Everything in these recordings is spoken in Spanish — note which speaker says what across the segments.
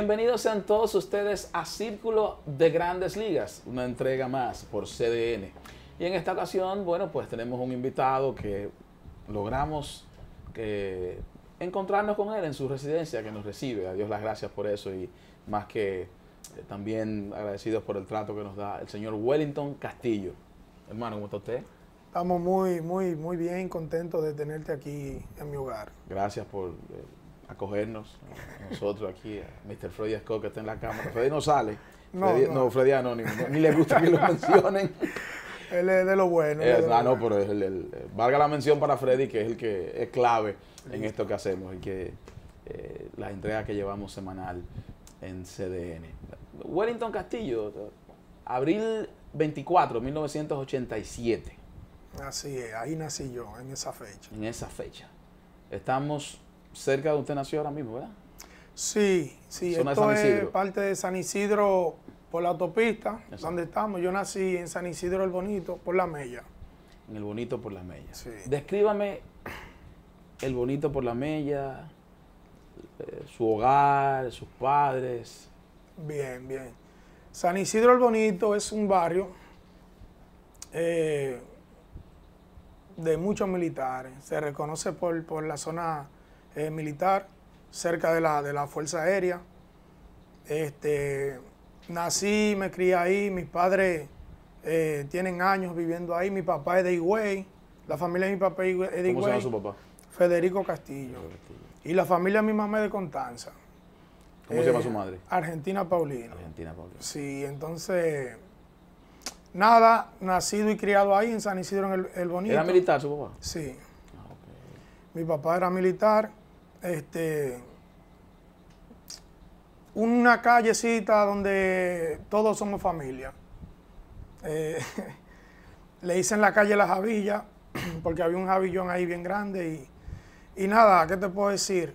Speaker 1: Bienvenidos sean todos ustedes a Círculo de Grandes Ligas, una entrega más por CDN. Y en esta ocasión, bueno, pues tenemos un invitado que logramos eh, encontrarnos con él en su residencia, que nos recibe. A Dios las gracias por eso y más que eh, también agradecidos por el trato que nos da el señor Wellington Castillo. Hermano, ¿cómo está usted?
Speaker 2: Estamos muy, muy, muy bien, contentos de tenerte aquí en mi hogar.
Speaker 1: Gracias por... Eh, acogernos nosotros aquí, a Mr. Freddy Scott que está en la cámara. Freddy no sale. No, Freddy, anónimo. Ni, le gusta que lo mencionen.
Speaker 2: Él es de lo bueno.
Speaker 1: no, pero valga la mención para Freddy, que es el que es clave en esto que hacemos y que eh, las entregas que llevamos semanal en CDN. Wellington Castillo, abril 24, 1987.
Speaker 2: Así es, ahí nací yo, en esa fecha.
Speaker 1: En esa fecha. Estamos cerca de donde
Speaker 2: usted nació ahora mismo, ¿verdad? Sí, sí, esto es parte de San Isidro por la autopista, donde estamos. Yo nací en San Isidro el Bonito, por la Mella. En
Speaker 1: el Bonito por la Mella. Sí. Descríbame el Bonito por la Mella, eh, su hogar, sus padres.
Speaker 2: Bien, bien. San Isidro el Bonito es un barrio eh, de muchos militares. Se reconoce por, por la zona eh, militar, cerca de la, de la Fuerza Aérea. Este, nací, me crié ahí, mis padres eh, tienen años viviendo ahí, mi papá es de Higüey, la familia de mi papá es de Higüey. ¿Cómo se llama su papá? Federico Castillo. Y la familia de mi mamá es de Constanza. ¿Cómo se llama eh, su madre? Argentina Paulina. Argentina Paulina. Sí, entonces, nada, nacido y criado ahí en San Isidro, en el, Bonito. ¿Era militar su papá? Sí. Ah, mi papá era militar este, una callecita donde todos somos familia. Eh, le hice en la calle La Javilla, porque había un javillón ahí bien grande. Y, nada, ¿qué te puedo decir?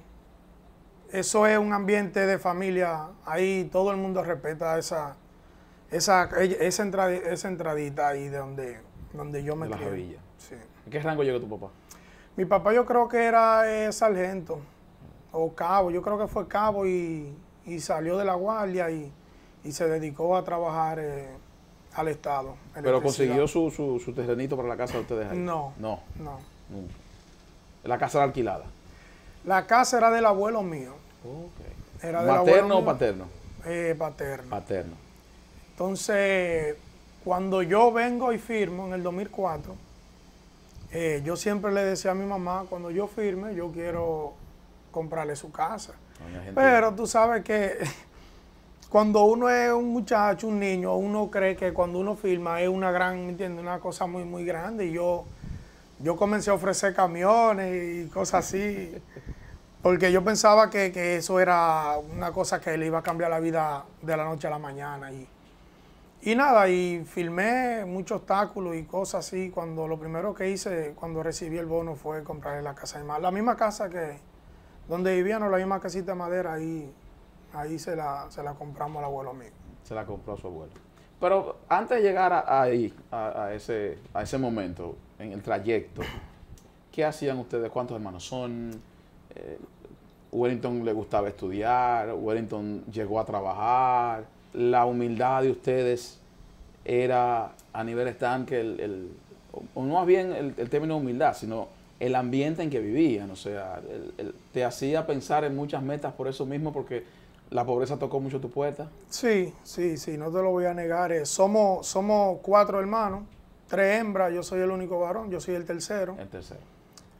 Speaker 2: Eso es un ambiente de familia. Ahí todo el mundo respeta esa, esa, esa, esa entradita ahí de donde, donde yo me de La
Speaker 1: qué rango llegó tu papá?
Speaker 2: Mi papá yo creo que era eh, sargento o cabo, yo creo que fue cabo y, salió de la guardia y, se dedicó a trabajar eh, al Estado. ¿Pero consiguió
Speaker 1: su, su, terrenito para la casa de ustedes ahí? No. No. Mm. ¿La casa era alquilada?
Speaker 2: La casa era del abuelo mío. ¿Materno o paterno? Eh, paterno. Paterno. Entonces, cuando yo vengo y firmo en el 2004, eh, yo siempre le decía a mi mamá, cuando yo firme, yo quiero comprarle su casa. Pero tú sabes que cuando uno es un muchacho, un niño, uno cree que cuando uno firma es una gran, ¿entiendes? Una cosa muy, muy grande. Y yo, yo comencé a ofrecer camiones y cosas así. Porque yo pensaba que, eso era una cosa que le iba a cambiar la vida de la noche a la mañana. Y, y nada, y filmé muchos obstáculos y cosas así. Cuando lo primero que hice cuando recibí el bono fue comprarle la casa de más. La misma casa que, donde vivían la misma casita de madera, ahí, ahí se, la, se la compramos al abuelo mío.
Speaker 1: Se la compró a su abuelo. Pero antes de llegar ahí, a, ese, a ese momento, en el trayecto, ¿qué hacían ustedes? ¿Cuántos hermanos son? Eh, Wellington le gustaba estudiar, Wellington llegó a trabajar. La humildad de ustedes era a nivel estanque, que el, o no más bien el término humildad, sino el ambiente en que vivían, o sea, te hacía pensar en muchas metas por eso mismo, porque la pobreza tocó mucho tu puerta.
Speaker 2: Sí, sí, sí, no te lo voy a negar. Eh, somos, somos cuatro hermanos, tres hembras, yo soy el único varón, yo soy el tercero.
Speaker 1: El tercero.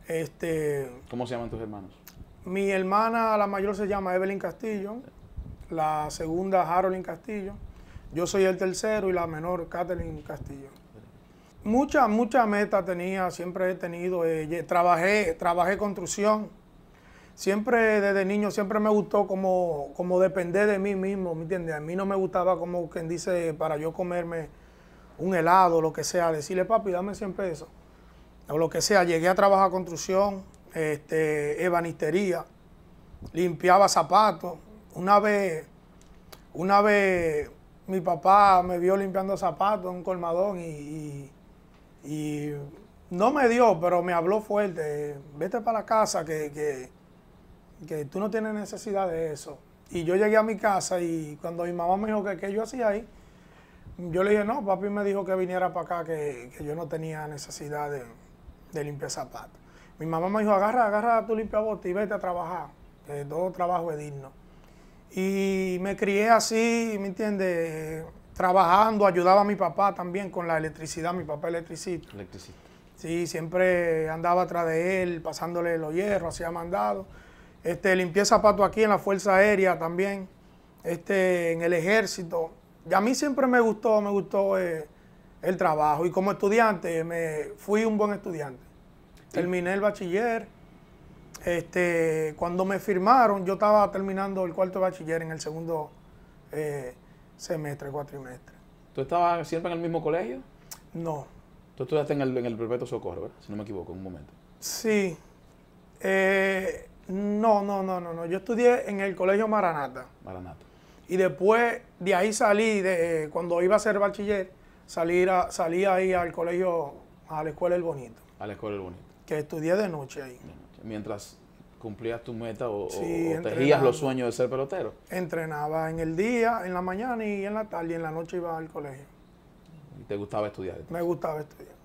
Speaker 1: Este, ¿Cómo se llaman tus hermanos?
Speaker 2: Mi hermana, la mayor, se llama Evelyn Castillo, la segunda, Harolyn Castillo. Yo soy el tercero y la menor, Kathleen Castillo. Mucha, mucha meta tenía, siempre he tenido. Eh, trabajé, trabajé construcción. Siempre desde niño, siempre me gustó como, como depender de mí mismo, ¿me entiendes? A mí no me gustaba como quien dice, para yo comerme un helado, lo que sea, decirle, papi, dame 100 pesos, o lo que sea. Llegué a trabajar construcción, este, ebanistería, limpiaba zapatos. Una vez, una vez mi papá me vio limpiando zapatos en un colmadón y, y no me dio, pero me habló fuerte, vete para la casa que, que, tú no tienes necesidad de eso. Y yo llegué a mi casa y cuando mi mamá me dijo que yo hacía ahí, yo le dije, no, papi me dijo que viniera para acá, que, yo no tenía necesidad de, de limpiar zapatos. Mi mamá me dijo, agarra, agarra tu limpiabotas y vete a trabajar, que todo trabajo es digno. Y me crié así, ¿me entiendes? trabajando, ayudaba a mi papá también con la electricidad, mi papá electricista. Electricista. Sí, siempre andaba atrás de él, pasándole los hierros, hacía mandado. Este, limpié zapatos aquí en la Fuerza Aérea también, este, en el ejército. Y a mí siempre me gustó, me gustó eh, el trabajo. Y como estudiante, me fui un buen estudiante. Terminé el bachiller. Este, cuando me firmaron, yo estaba terminando el cuarto bachiller en el segundo eh, semestre, cuatrimestre.
Speaker 1: ¿Tú estabas siempre en el mismo colegio? No. Tú estudiaste en el, en el Perpetuo Socorro, Si no me equivoco, en un momento.
Speaker 2: Sí. no, no, no, no, no. Yo estudié en el Colegio Maranata. Maranata. Y después de ahí salí, de, cuando iba a ser bachiller, salí, a, salí ahí al colegio, a la Escuela El Bonito.
Speaker 1: A la Escuela El Bonito.
Speaker 2: Que estudié de noche ahí.
Speaker 1: Mientras cumplías tu meta o, sí, los sueños de ser pelotero?
Speaker 2: Entrenaba en el día, en la mañana y en la tarde, y en la noche iba al colegio.
Speaker 1: ¿Y te gustaba estudiar?
Speaker 2: Me gustaba estudiar.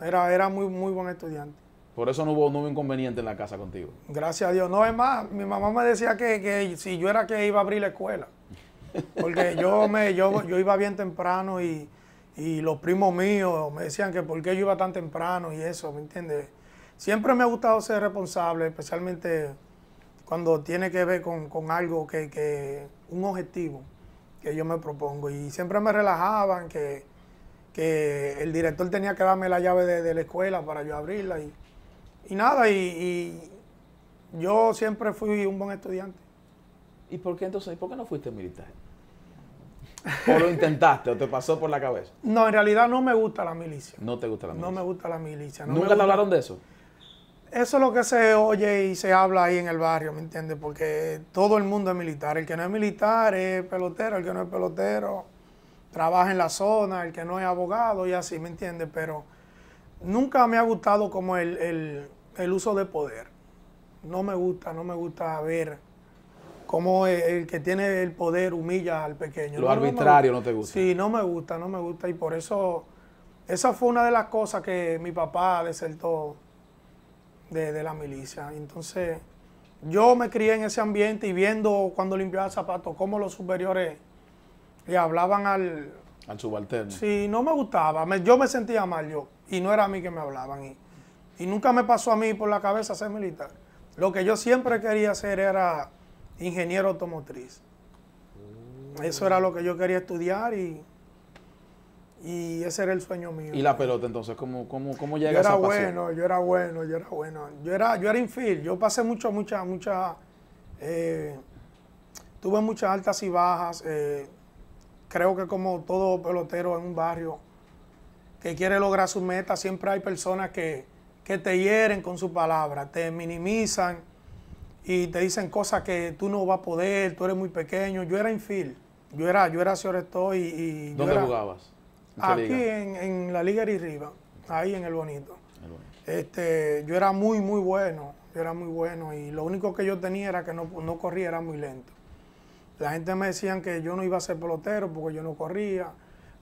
Speaker 2: Era, era muy, muy buen estudiante.
Speaker 1: Por eso no hubo, no inconveniente en la casa contigo.
Speaker 2: Gracias a Dios. No, es más, mi mamá me decía que, que si yo era que iba a abrir la escuela. Porque yo, me, yo, yo iba bien temprano y, y los primos míos me decían que por qué yo iba tan temprano y eso, ¿me entiendes? Siempre me ha gustado ser responsable, especialmente cuando tiene que ver con, algo que, un objetivo que yo me propongo. Y siempre me relajaban, que, el director tenía que darme la llave de, la escuela para yo abrirla. Y, nada, y, yo siempre fui un buen estudiante. ¿Y por qué entonces, por qué no fuiste militar?
Speaker 1: ¿O lo intentaste o te pasó por la cabeza?
Speaker 2: No, en realidad no me gusta la milicia.
Speaker 1: No te gusta la milicia. No
Speaker 2: me gusta la milicia. ¿Nunca te hablaron de eso? Eso es lo que se oye y se habla ahí en el barrio, ¿me entiendes? Porque todo el mundo es militar. El que no es militar es pelotero, el que no es pelotero trabaja en la zona, el que no es abogado y así, ¿me entiendes? Pero nunca me ha gustado como el, uso de poder. No me gusta, no me gusta ver cómo el, que tiene el poder humilla al pequeño. Lo arbitrario no te gusta. Sí, no me gusta, no me gusta. Y por eso, esa fue una de las cosas que mi papá desertó de, la milicia. Entonces, yo me crié en ese ambiente y viendo cuando limpiaba zapatos, cómo los superiores le hablaban al...
Speaker 1: Al subalterno.
Speaker 2: Sí, no me gustaba. yo me sentía mal yo. Y no era a mí que me hablaban. Y, y nunca me pasó a mí por la cabeza ser militar. Lo que yo siempre quería hacer era ingeniero automotriz. Eso era lo que yo quería estudiar y y ese era el sueño mío. ¿Y la
Speaker 1: pelota entonces? ¿Cómo, cómo, cómo llega yo era bueno,
Speaker 2: Yo era bueno, yo era bueno, yo era bueno. Yo era infield. Yo pasé muchas, muchas, muchas... Eh, tuve muchas altas y bajas. Eh, creo que como todo pelotero en un barrio que quiere lograr su meta, siempre hay personas que, te hieren con su palabra, te minimizan y te dicen cosas que tú no vas a poder, tú eres muy pequeño. Yo era infield. Yo era, yo era si estoy y... ¿Dónde jugabas? Aquí en, en, la Liga Riva, ahí en el bonito. Este, yo era muy, muy bueno. Yo era muy bueno y lo único que yo tenía era que no, no corría, era muy lento. La gente me decían que yo no iba a ser pelotero porque yo no corría,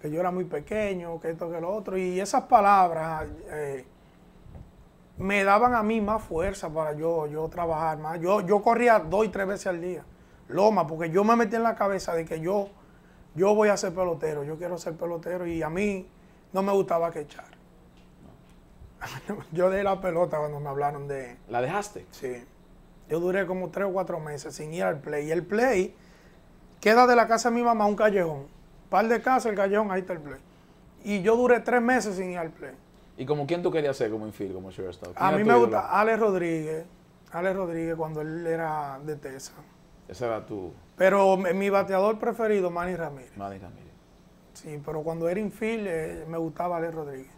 Speaker 2: que yo era muy pequeño, que esto, que lo otro. Y esas palabras eh, me daban a mí más fuerza para yo, yo trabajar más. Yo, yo corría dos y tres veces al día, loma, porque yo me metí en la cabeza de que yo yo voy a ser pelotero, yo quiero ser pelotero y a mí no me gustaba que echar yo dejé la pelota cuando me hablaron de... ¿La dejaste? Sí. Yo duré como tres o cuatro meses sin ir al play. Y el play queda de la casa de mi mamá un callejón. Par de casa, el callejón, ahí está el play. Y yo duré tres meses sin ir al play.
Speaker 1: ¿Y como quién tú querías ser como infield, como shortstop? A mí me gusta
Speaker 2: Alex Rodríguez. Alex Rodríguez cuando él era de Tesa.
Speaker 1: Ese era tu...
Speaker 2: Pero mi bateador preferido, Manny Ramírez. Manny Ramírez. Sí, pero cuando era infield eh, me gustaba Ale Rodríguez.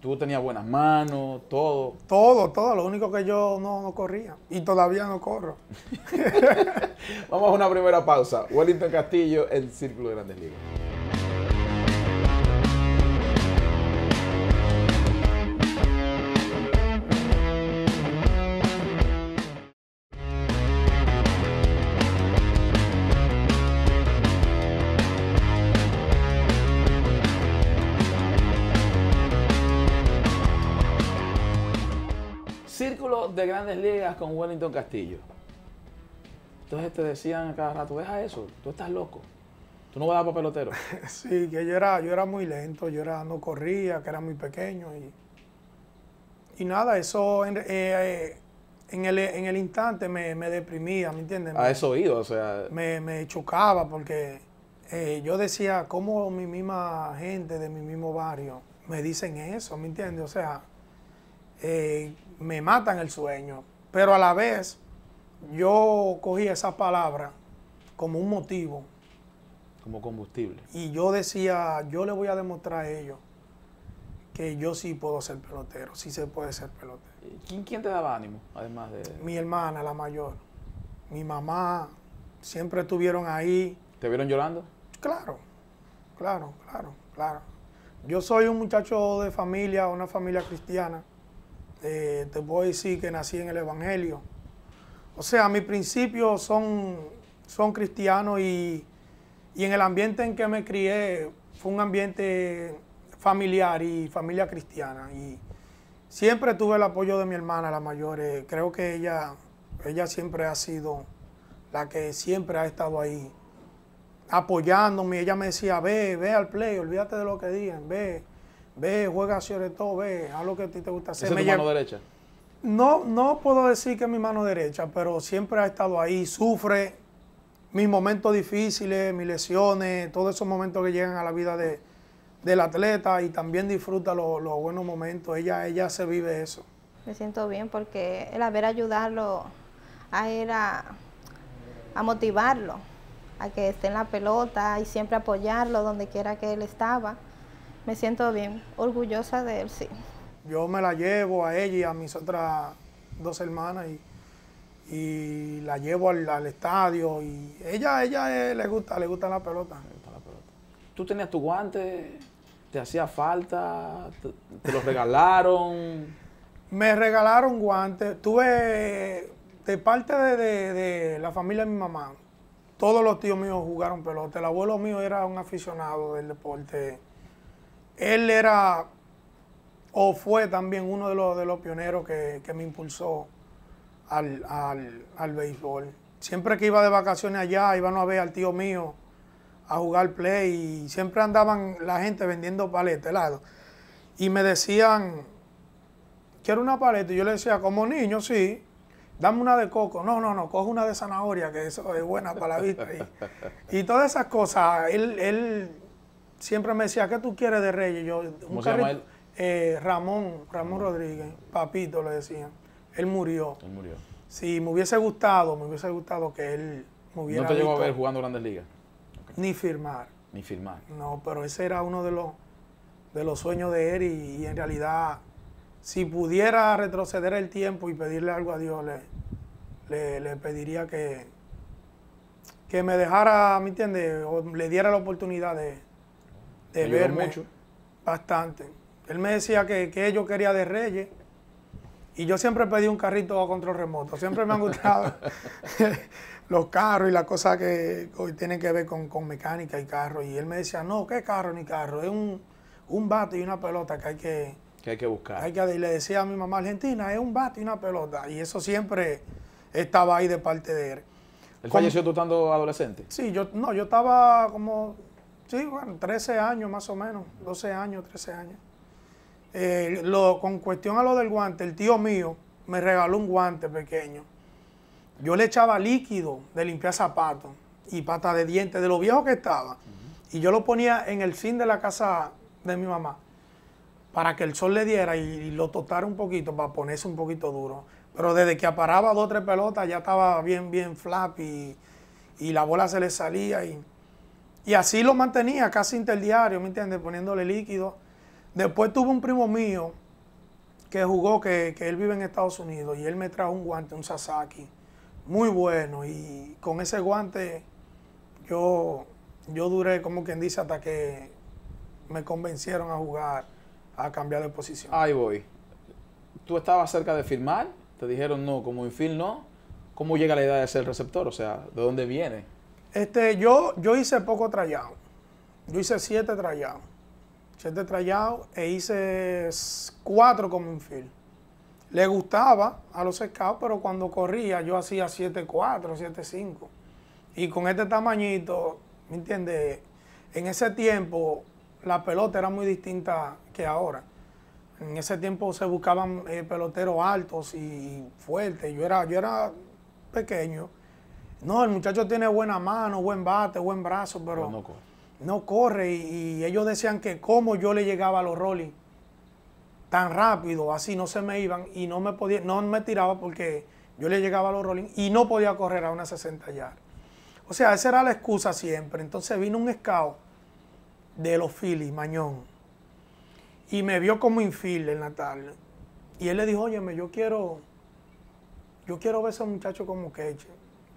Speaker 1: Tú tenías buenas manos, todo.
Speaker 2: Todo, todo. Lo único que yo no, no corría. Y todavía no corro.
Speaker 1: Vamos a una primera pausa. Wellington Castillo, el Círculo de Grandes Ligas. de grandes ligas con Wellington Castillo. Entonces te decían a cada rato, deja eso, tú estás loco. Tú no vas a dar para pelotero.
Speaker 2: sí, que yo era, yo era muy lento, yo era, no corría, que era muy pequeño. Y, nada, eso en, eh, eh, el, instante me, deprimía, ¿me entiendes? A eso oído o sea. Me, me chocaba porque eh, yo decía, ¿cómo mi misma gente de mi mismo barrio me dicen eso? ¿Me entiendes? O sea, eh, me matan el sueño, pero a la vez yo cogí esa palabra como un motivo.
Speaker 1: Como combustible.
Speaker 2: Y yo decía, yo le voy a demostrar a ellos que yo sí puedo ser pelotero, sí se puede ser pelotero. ¿Quién, quién te daba ánimo, además de...? Mi hermana, la mayor. Mi mamá, siempre estuvieron ahí.
Speaker 1: ¿Te vieron llorando?
Speaker 2: Claro, claro, claro, claro. Yo soy un muchacho de familia, una familia cristiana. Eh, te puedo decir que nací en el Evangelio. O sea, mis principios son, son cristianos y, en el ambiente en que me crié fue un ambiente familiar y familia cristiana. Y siempre tuve el apoyo de mi hermana, la mayor. Eh, creo que ella, ella siempre ha sido la que siempre ha estado ahí apoyándome. Ella me decía, ve, ve al play, olvídate de lo que digan, ve, ve, juega sobre todo, ve, haz lo que a ti te gusta hacer. ¿Es mano derecha? No, no puedo decir que es mi mano derecha, pero siempre ha estado ahí, sufre mis momentos difíciles, mis lesiones, todos esos momentos que llegan a la vida del atleta y también disfruta los, buenos momentos, ella, ella se vive eso.
Speaker 1: Me siento bien porque el haber ayudarlo a él a, a motivarlo, a que esté en la pelota y siempre apoyarlo donde quiera que él estaba me siento bien, orgullosa de él, sí.
Speaker 2: Yo me la llevo a ella y a mis otras dos hermanas y, la llevo al, estadio y ella, ella eh, le gusta, le gusta la pelota. Tú tenías tu guante, te hacía falta, te, lo regalaron. me regalaron guantes, tuve de parte de, de la familia de mi mamá, todos los tíos míos jugaron pelota. El abuelo mío era un aficionado del deporte él era o fue también uno de los, de los pioneros que, me impulsó al, béisbol. Siempre que iba de vacaciones allá, iban a ver al tío mío a jugar play y siempre andaban la gente vendiendo paletas, lado Y me decían, quiero una paleta. Y yo le decía, como niño, sí, dame una de coco. No, no, no, coge una de zanahoria, que eso es buena para la vista. Y, y todas esas cosas, él, él siempre me decía, ¿qué tú quieres de Reyes? Yo, un eh, Ramón, Ramón Rodríguez, papito le decían. Él murió. Él murió. Si me hubiese gustado, me hubiese gustado que él me ¿No te llegó a ver
Speaker 1: jugando Grandes Ligas?
Speaker 2: Ni firmar. Ni firmar. No, pero ese era uno de los, de los sueños de él y, en realidad, si pudiera retroceder el tiempo y pedirle algo a Dios, le, le, pediría que, que me dejara, ¿me entiendes? O le diera la oportunidad de de verme mucho. bastante. Él me decía que, que yo quería de Reyes y yo siempre pedí un carrito a control remoto. Siempre me han gustado los carros y las cosas que hoy tienen que ver con, mecánica y carro. Y él me decía, no, ¿qué carro ni carro? Es un, un bate y una pelota que hay que,
Speaker 1: que hay que buscar. Hay
Speaker 2: que, y le decía a mi mamá argentina, es un bate y una pelota. Y eso siempre estaba ahí de parte de él. ¿Él falleció
Speaker 1: tú estando adolescente?
Speaker 2: Sí, yo, no, yo estaba como Sí, bueno, 13 años más o menos, 12 años, 13 años. Eh, lo, con cuestión a lo del guante, el tío mío me regaló un guante pequeño. Yo le echaba líquido de limpiar zapatos y pata de dientes, de lo viejo que estaba. Y yo lo ponía en el fin de la casa de mi mamá para que el sol le diera y, lo totara un poquito, para ponerse un poquito duro. Pero desde que aparaba dos o tres pelotas ya estaba bien, bien flap y, y la bola se le salía y... Y así lo mantenía casi interdiario, ¿me entiendes? Poniéndole líquido. Después tuve un primo mío que jugó, que, él vive en Estados Unidos, y él me trajo un guante, un Sasaki, muy bueno. Y con ese guante yo, yo duré, como quien dice, hasta que me convencieron a jugar, a cambiar de posición. Ahí voy.
Speaker 1: Tú estabas cerca de firmar, te dijeron no, como infil no. ¿Cómo llega la idea de ser receptor?
Speaker 2: O sea, ¿de dónde viene? Este, yo, yo hice poco trallado. Yo hice siete trallados. Siete trallados e hice cuatro como fil. Le gustaba a los scouts, pero cuando corría yo hacía siete, cuatro, siete, cinco. Y con este tamañito, ¿me entiendes? En ese tiempo la pelota era muy distinta que ahora. En ese tiempo se buscaban eh, peloteros altos y fuertes. Yo era, yo era pequeño no, el muchacho tiene buena mano, buen bate, buen brazo, pero, no corre. y, ellos decían que como yo le llegaba a los rolling tan rápido, así no se me iban y no me podía, no me tiraba porque yo le llegaba a los rolling y no podía correr a una 60 yardas. O sea, esa era la excusa siempre. Entonces vino un scout de los Phillies, Mañón, y me vio como infiel en la tarde. Y él le dijo, óyeme, yo quiero, yo quiero ver a ese muchacho como queche.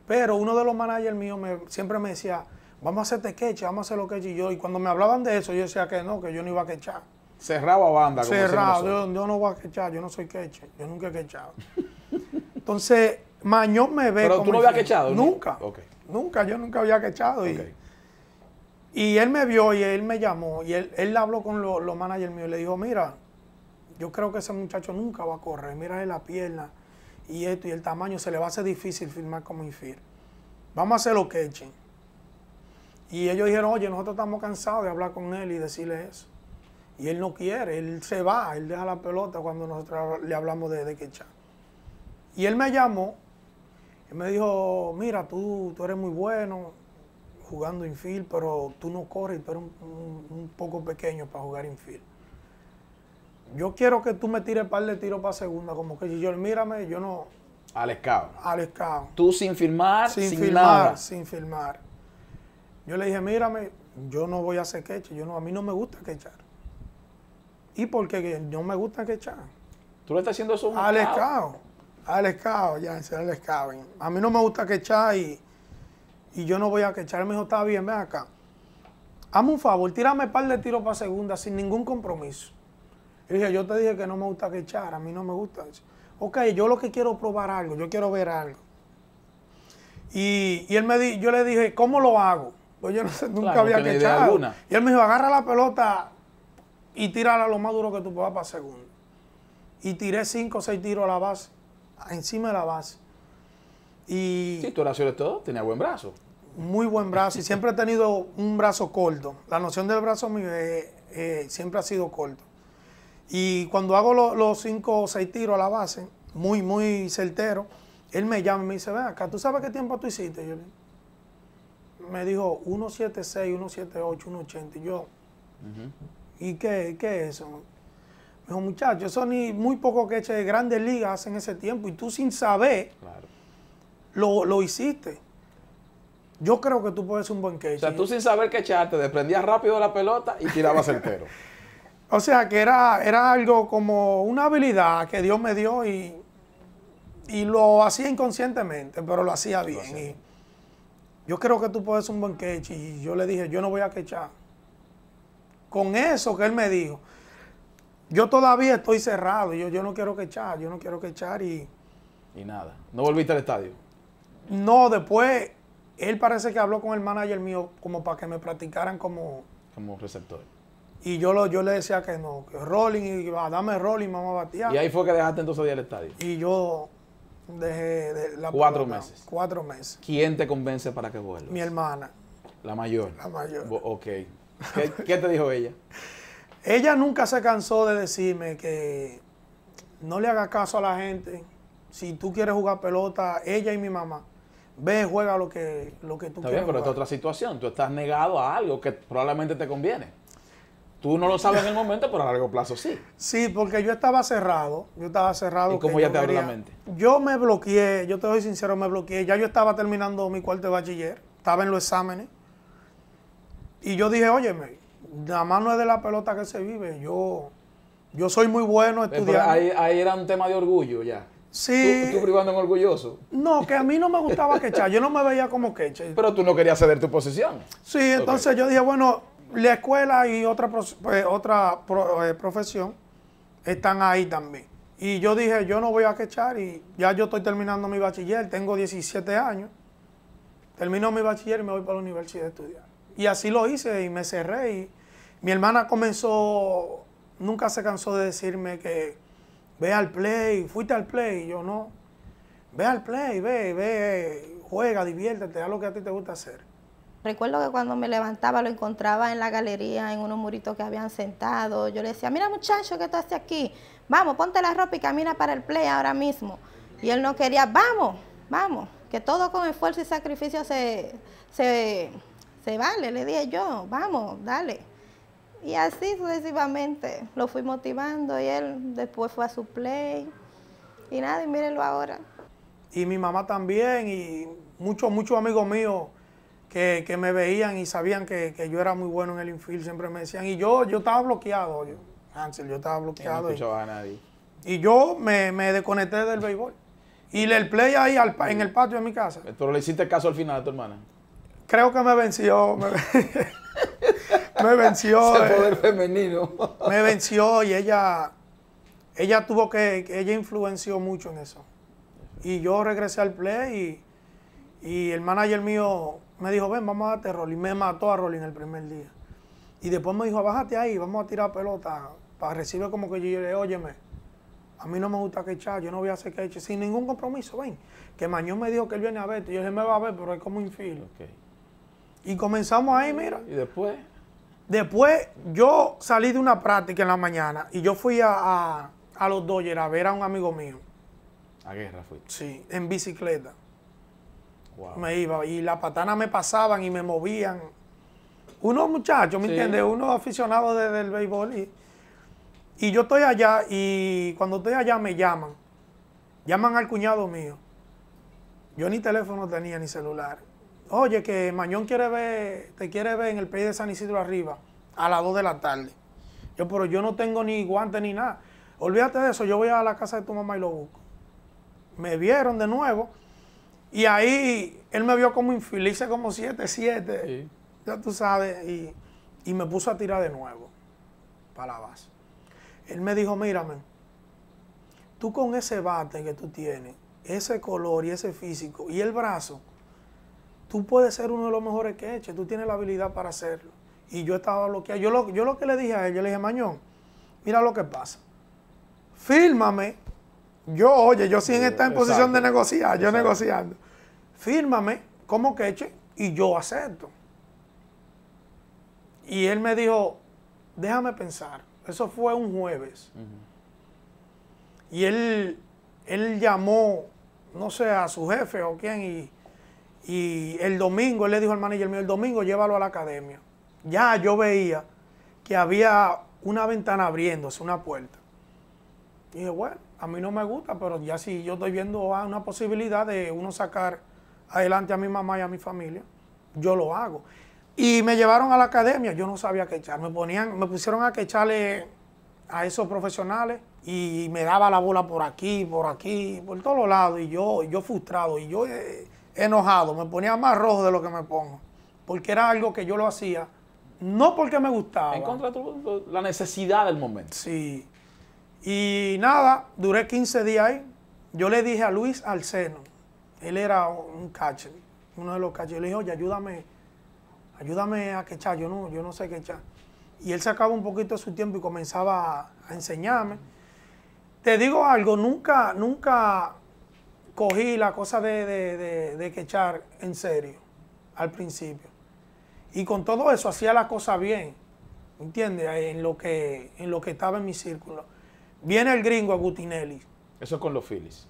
Speaker 2: Pero uno de los managers míos siempre me decía, vamos a hacerte queche, vamos a hacer lo que y yo. Y cuando me hablaban de eso, yo decía que no, que yo no iba a quechar. Cerrado a banda. Como Cerrado, yo, yo, no voy a quechar, yo no soy queche, yo nunca he quechado. Entonces, Mañón me ve. Pero tú no habías quechado. Nunca. Okay. Nunca, yo nunca había quechado. Y, y, él me vio y él me llamó y él, él habló con los lo managers míos y le dijo, mira, yo creo que ese muchacho nunca va a correr, mira la pierna y esto y el tamaño, se le va a hacer difícil firmar como infield Vamos a hacer lo que Y ellos dijeron, oye, nosotros estamos cansados de hablar con él y decirle eso. Y él no quiere, él se va, él deja la pelota cuando nosotros le hablamos de, de Y él me llamó, él me dijo, mira, tú, tú eres muy bueno jugando infield, pero tú no corres, tú eres un, un poco pequeño para jugar infield yo quiero que tú me tires par de tiros para segunda, como que si yo mírame, yo no. Al escado. Al escado.
Speaker 1: Tú sin firmar, sin, firmar, nada. sin
Speaker 2: firmar. Yo le dije, mírame, yo no voy a hacer queche, yo no, a mí no me gusta quechar. ¿Y por qué no me gusta quechar? Tú lo estás haciendo
Speaker 1: eso Al escabo.
Speaker 2: Al escado, ya, al escado. A mí no me gusta quechar y, y yo no voy a quechar. Me dijo, está bien, ven acá. Hazme un favor, tírame un par de tiros para segunda sin ningún compromiso. Yo dije, yo te dije que no me gusta que echar, a mí no me gusta eso. Ok, yo lo que quiero probar algo, yo quiero ver algo. Y, él me di, yo le dije, ¿cómo lo hago? Pues yo nunca había quechado. Y él me dijo, agarra la pelota y tírala lo más duro que tú puedas para segundo. Y tiré cinco o seis tiros a la base, encima de la base.
Speaker 1: Y sí, tú eras sobre
Speaker 2: todo, tenía buen brazo. Muy buen brazo y siempre he tenido un brazo corto. La noción del brazo mío siempre ha sido corto. Y cuando hago los cinco o seis tiros a la base, muy, muy certero, él me llama y me dice, ven acá, ¿tú sabes qué tiempo tú hiciste? me dijo 176, 178, 180. Y yo, ¿y qué, es eso? Me dijo, muchacho, eso ni muy poco que eche de grandes ligas en ese tiempo. Y tú sin saber, lo, hiciste. Yo creo que tú puedes ser un buen queche. O sea, tú sin
Speaker 1: saber que te desprendías rápido la pelota y tirabas certero.
Speaker 2: O sea que era, era algo como una habilidad que Dios me dio y, y lo hacía inconscientemente, pero lo hacía bien. yo creo que tú puedes un buen catch y yo le dije, yo no voy a quechar. Con eso que él me dijo, yo todavía estoy cerrado, yo, yo no quiero quechar, yo no quiero quechar y...
Speaker 1: Y nada, ¿no volviste al estadio?
Speaker 2: No, después él parece que habló con el manager mío como para que me practicaran como...
Speaker 1: Como receptor.
Speaker 2: Y yo, lo, yo le decía que no, que rolling, y dame rolling, mamá a Y ahí fue que dejaste entonces el estadio. Y yo dejé de la Cuatro meses. Cuatro meses.
Speaker 1: ¿Quién te convence para que vuelvas? Mi hermana. La mayor. La mayor. Ok. ¿Qué, te
Speaker 2: dijo ella? Ella nunca se cansó de decirme que no le haga caso a la gente. Si tú quieres jugar pelota, ella y mi mamá, ve, juega lo que, lo que tú Está Está bien, pero esta es otra
Speaker 1: situación. Tú estás negado a algo que probablemente te conviene. Tú no lo sabes en el momento, pero a largo plazo sí.
Speaker 2: Sí, porque yo estaba cerrado. Yo estaba cerrado. ¿Y cómo ya te abrió la mente? Yo me bloqueé, yo te doy sincero, me bloqueé. Ya yo estaba terminando mi cuarto de bachiller, estaba en los exámenes. Y yo dije, óyeme, la mano es de la pelota que se vive. Yo, yo soy muy bueno eh, estudiando. Ahí, era
Speaker 1: un tema de orgullo ya. Sí. ¿Tú, tú privando en orgulloso?
Speaker 2: No, que a mí no me gustaba quechar. Yo no me veía como queche.
Speaker 1: Pero tú no querías ceder tu posición.
Speaker 2: Sí, entonces yo dije, bueno, la escuela y otra, pues, otra eh, profesión están ahí también. Y yo dije, yo no voy a quechar y ya yo estoy terminando mi bachiller, tengo 17 años, termino mi bachiller y me voy para la universidad a estudiar. Y así lo hice y me cerré y mi hermana comenzó, nunca se cansó de decirme que ve al play, fuiste al play, y yo no, ve al play, ve, ve, juega, diviértete, haz lo que a ti te gusta hacer.
Speaker 1: Recuerdo que cuando me levantaba lo encontraba en la galería, en unos muritos que habían sentado. Yo le decía, mira muchacho, ¿qué tú haces aquí? Vamos, ponte la ropa y camina
Speaker 2: para el play ahora mismo. Y él no quería, vamos, vamos, que todo con esfuerzo y sacrificio se, se vale, le dije yo, vamos, dale.
Speaker 1: Y así sucesivamente lo fui motivando y él después fue a su play.
Speaker 2: Y nada, y mírenlo ahora. Y mi mamá también y muchos, muchos amigos míos que, me veían y sabían que, yo era muy bueno en el infield, siempre me decían, y yo, yo estaba bloqueado, yo, Hansel, yo estaba bloqueado. Y, yo me, desconecté del béisbol. Y el play ahí al, en el patio de mi casa. Eh,
Speaker 1: pero le hiciste caso al final a tu hermana.
Speaker 2: Creo que me venció. Me, me venció. Ese eh, poder femenino. me venció y ella, ella tuvo que, ella influenció mucho en eso. Y yo regresé al play y, y el manager mío me dijo, ven, vamos a darte rolling. Me mató a rolling el primer día. Y después me dijo, bájate ahí, vamos a tirar pelota. Para recibir como que yo, le le óyeme, a mí no me gusta que echar yo no voy a hacer que eche sin ningún compromiso, ven. Que Mañón me dijo que él viene a verte, yo dije, me va a ver, pero es como infiel. Y comenzamos ahí, mira. ¿Y después? Después yo salí de una práctica en la mañana y yo fui a, a, los Dodgers a ver a un amigo mío. ¿A guerra fui. Sí, en bicicleta. Me iba y las patanas me pasaban y me movían. Unos muchachos, ¿me entiendes? Unos aficionados del béisbol. Y, y yo estoy allá y cuando estoy allá me llaman. Llaman al cuñado mío. Yo ni teléfono tenía ni celular. Oye, que Mañón quiere ver, te quiere ver en el país de San Isidro arriba a las 2 de la tarde. Yo, pero yo no tengo ni guantes ni nada. Olvídate de eso, yo voy a la casa de tu mamá y lo busco. Me vieron de nuevo y ahí él me vio como infeliz, como 7, 7. Ya tú sabes, y, me puso a tirar de nuevo para la base. Él me dijo, mírame, tú con ese bate que tú tienes, ese color y ese físico y el brazo, tú puedes ser uno de los mejores que tú tienes la habilidad para hacerlo. Y yo estaba bloqueado. Yo yo lo que le dije a él, yo le dije, Mañón, mira lo que pasa. Fírmame yo, oye, yo sí en en posición de negociar, yo negociando. Fírmame como queche y yo acepto. Y él me dijo, déjame pensar. Eso fue un jueves. Y él, él llamó, no sé, a su jefe o quién, y, y el domingo, él le dijo al manager mío, el domingo llévalo a la academia. Ya yo veía que había una ventana abriéndose, una puerta. Y dije, bueno, a mí no me gusta, pero ya si yo estoy viendo ah, una posibilidad de uno sacar adelante a mi mamá y a mi familia, yo lo hago. Y me llevaron a la academia, yo no sabía qué echar, me ponían, me pusieron a que echarle a esos profesionales y me daba la bola por aquí, por aquí, por todos lados, y yo, yo frustrado, y yo eh, enojado, me ponía más rojo de lo que me pongo, porque era algo que yo lo hacía, no porque me gustaba. En contra de la necesidad del momento. Sí, y nada, duré 15 días ahí. Yo le dije a Luis Alceno, él era un catcher, uno de los catchers. le dije, oye, ayúdame, ayúdame a quechar, yo no, yo no sé quechar. Y él sacaba un poquito de su tiempo y comenzaba a, enseñarme. Te digo algo, nunca, nunca cogí la cosa de, de, quechar en serio al principio. Y con todo eso hacía la cosa bien, ¿entiendes? En lo que, en lo que estaba en mi círculo. Viene el gringo Gutinelli. Eso es con los Phillies.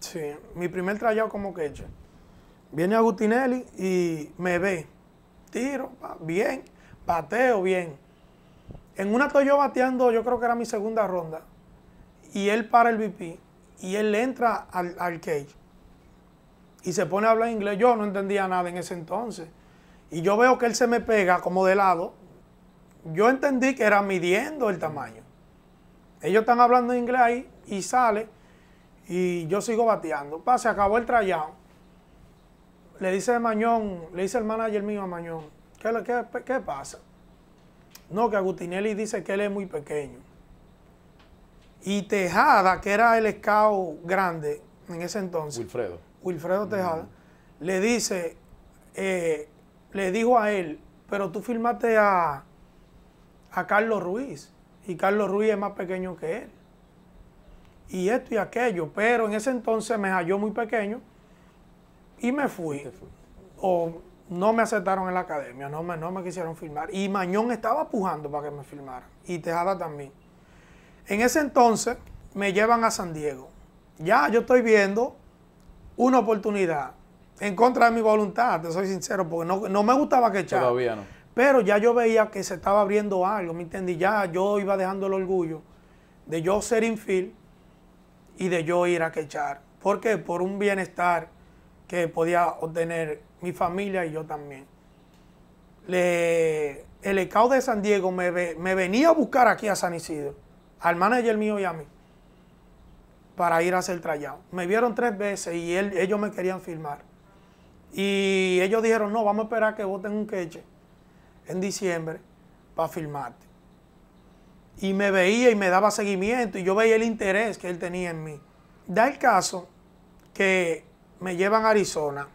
Speaker 2: Sí, mi primer trayado como queche. Viene a Gutinelli y me ve. Tiro, bien. Bateo, bien. En una estoy yo bateando, yo creo que era mi segunda ronda. Y él para el VP. Y él entra al, al cage. Y se pone a hablar inglés. Yo no entendía nada en ese entonces. Y yo veo que él se me pega como de lado. Yo entendí que era midiendo el tamaño. Ellos están hablando inglés ahí y sale y yo sigo bateando. Pa, se acabó el trayado. Le dice Mañón, le dice el manager mío a Mañón, ¿qué, qué, qué pasa? No, que Agustinelli dice que él es muy pequeño. Y Tejada, que era el scout grande en ese entonces. Wilfredo. Wilfredo Tejada, le dice, eh, le dijo a él, pero tú firmaste a, a Carlos Ruiz y Carlos Ruiz es más pequeño que él. Y esto y aquello, pero en ese entonces me halló muy pequeño y me fui. O no me aceptaron en la academia, no me, me quisieron filmar. Y Mañón estaba pujando para que me filmaran. Y Tejada también. En ese entonces me llevan a San Diego. Ya yo estoy viendo una oportunidad en contra de mi voluntad, te soy sincero, porque no, no me gustaba que echara. Todavía no. Pero ya yo veía que se estaba abriendo algo, ¿me entendí? Ya yo iba dejando el orgullo de yo ser infiel y de yo ir a quechar. ¿Por qué? Por un bienestar que podía obtener mi familia y yo también. el ECAO de San Diego me, venía a buscar aquí a San Isidro, al manager mío y a mí, para ir a hacer trayado. Me vieron tres veces y ellos me querían filmar. Y ellos dijeron, no, vamos a esperar que voten un queche en diciembre para filmarte. Y me veía y me daba seguimiento y yo veía el interés que él tenía en mí. Da el caso que me llevan a Arizona.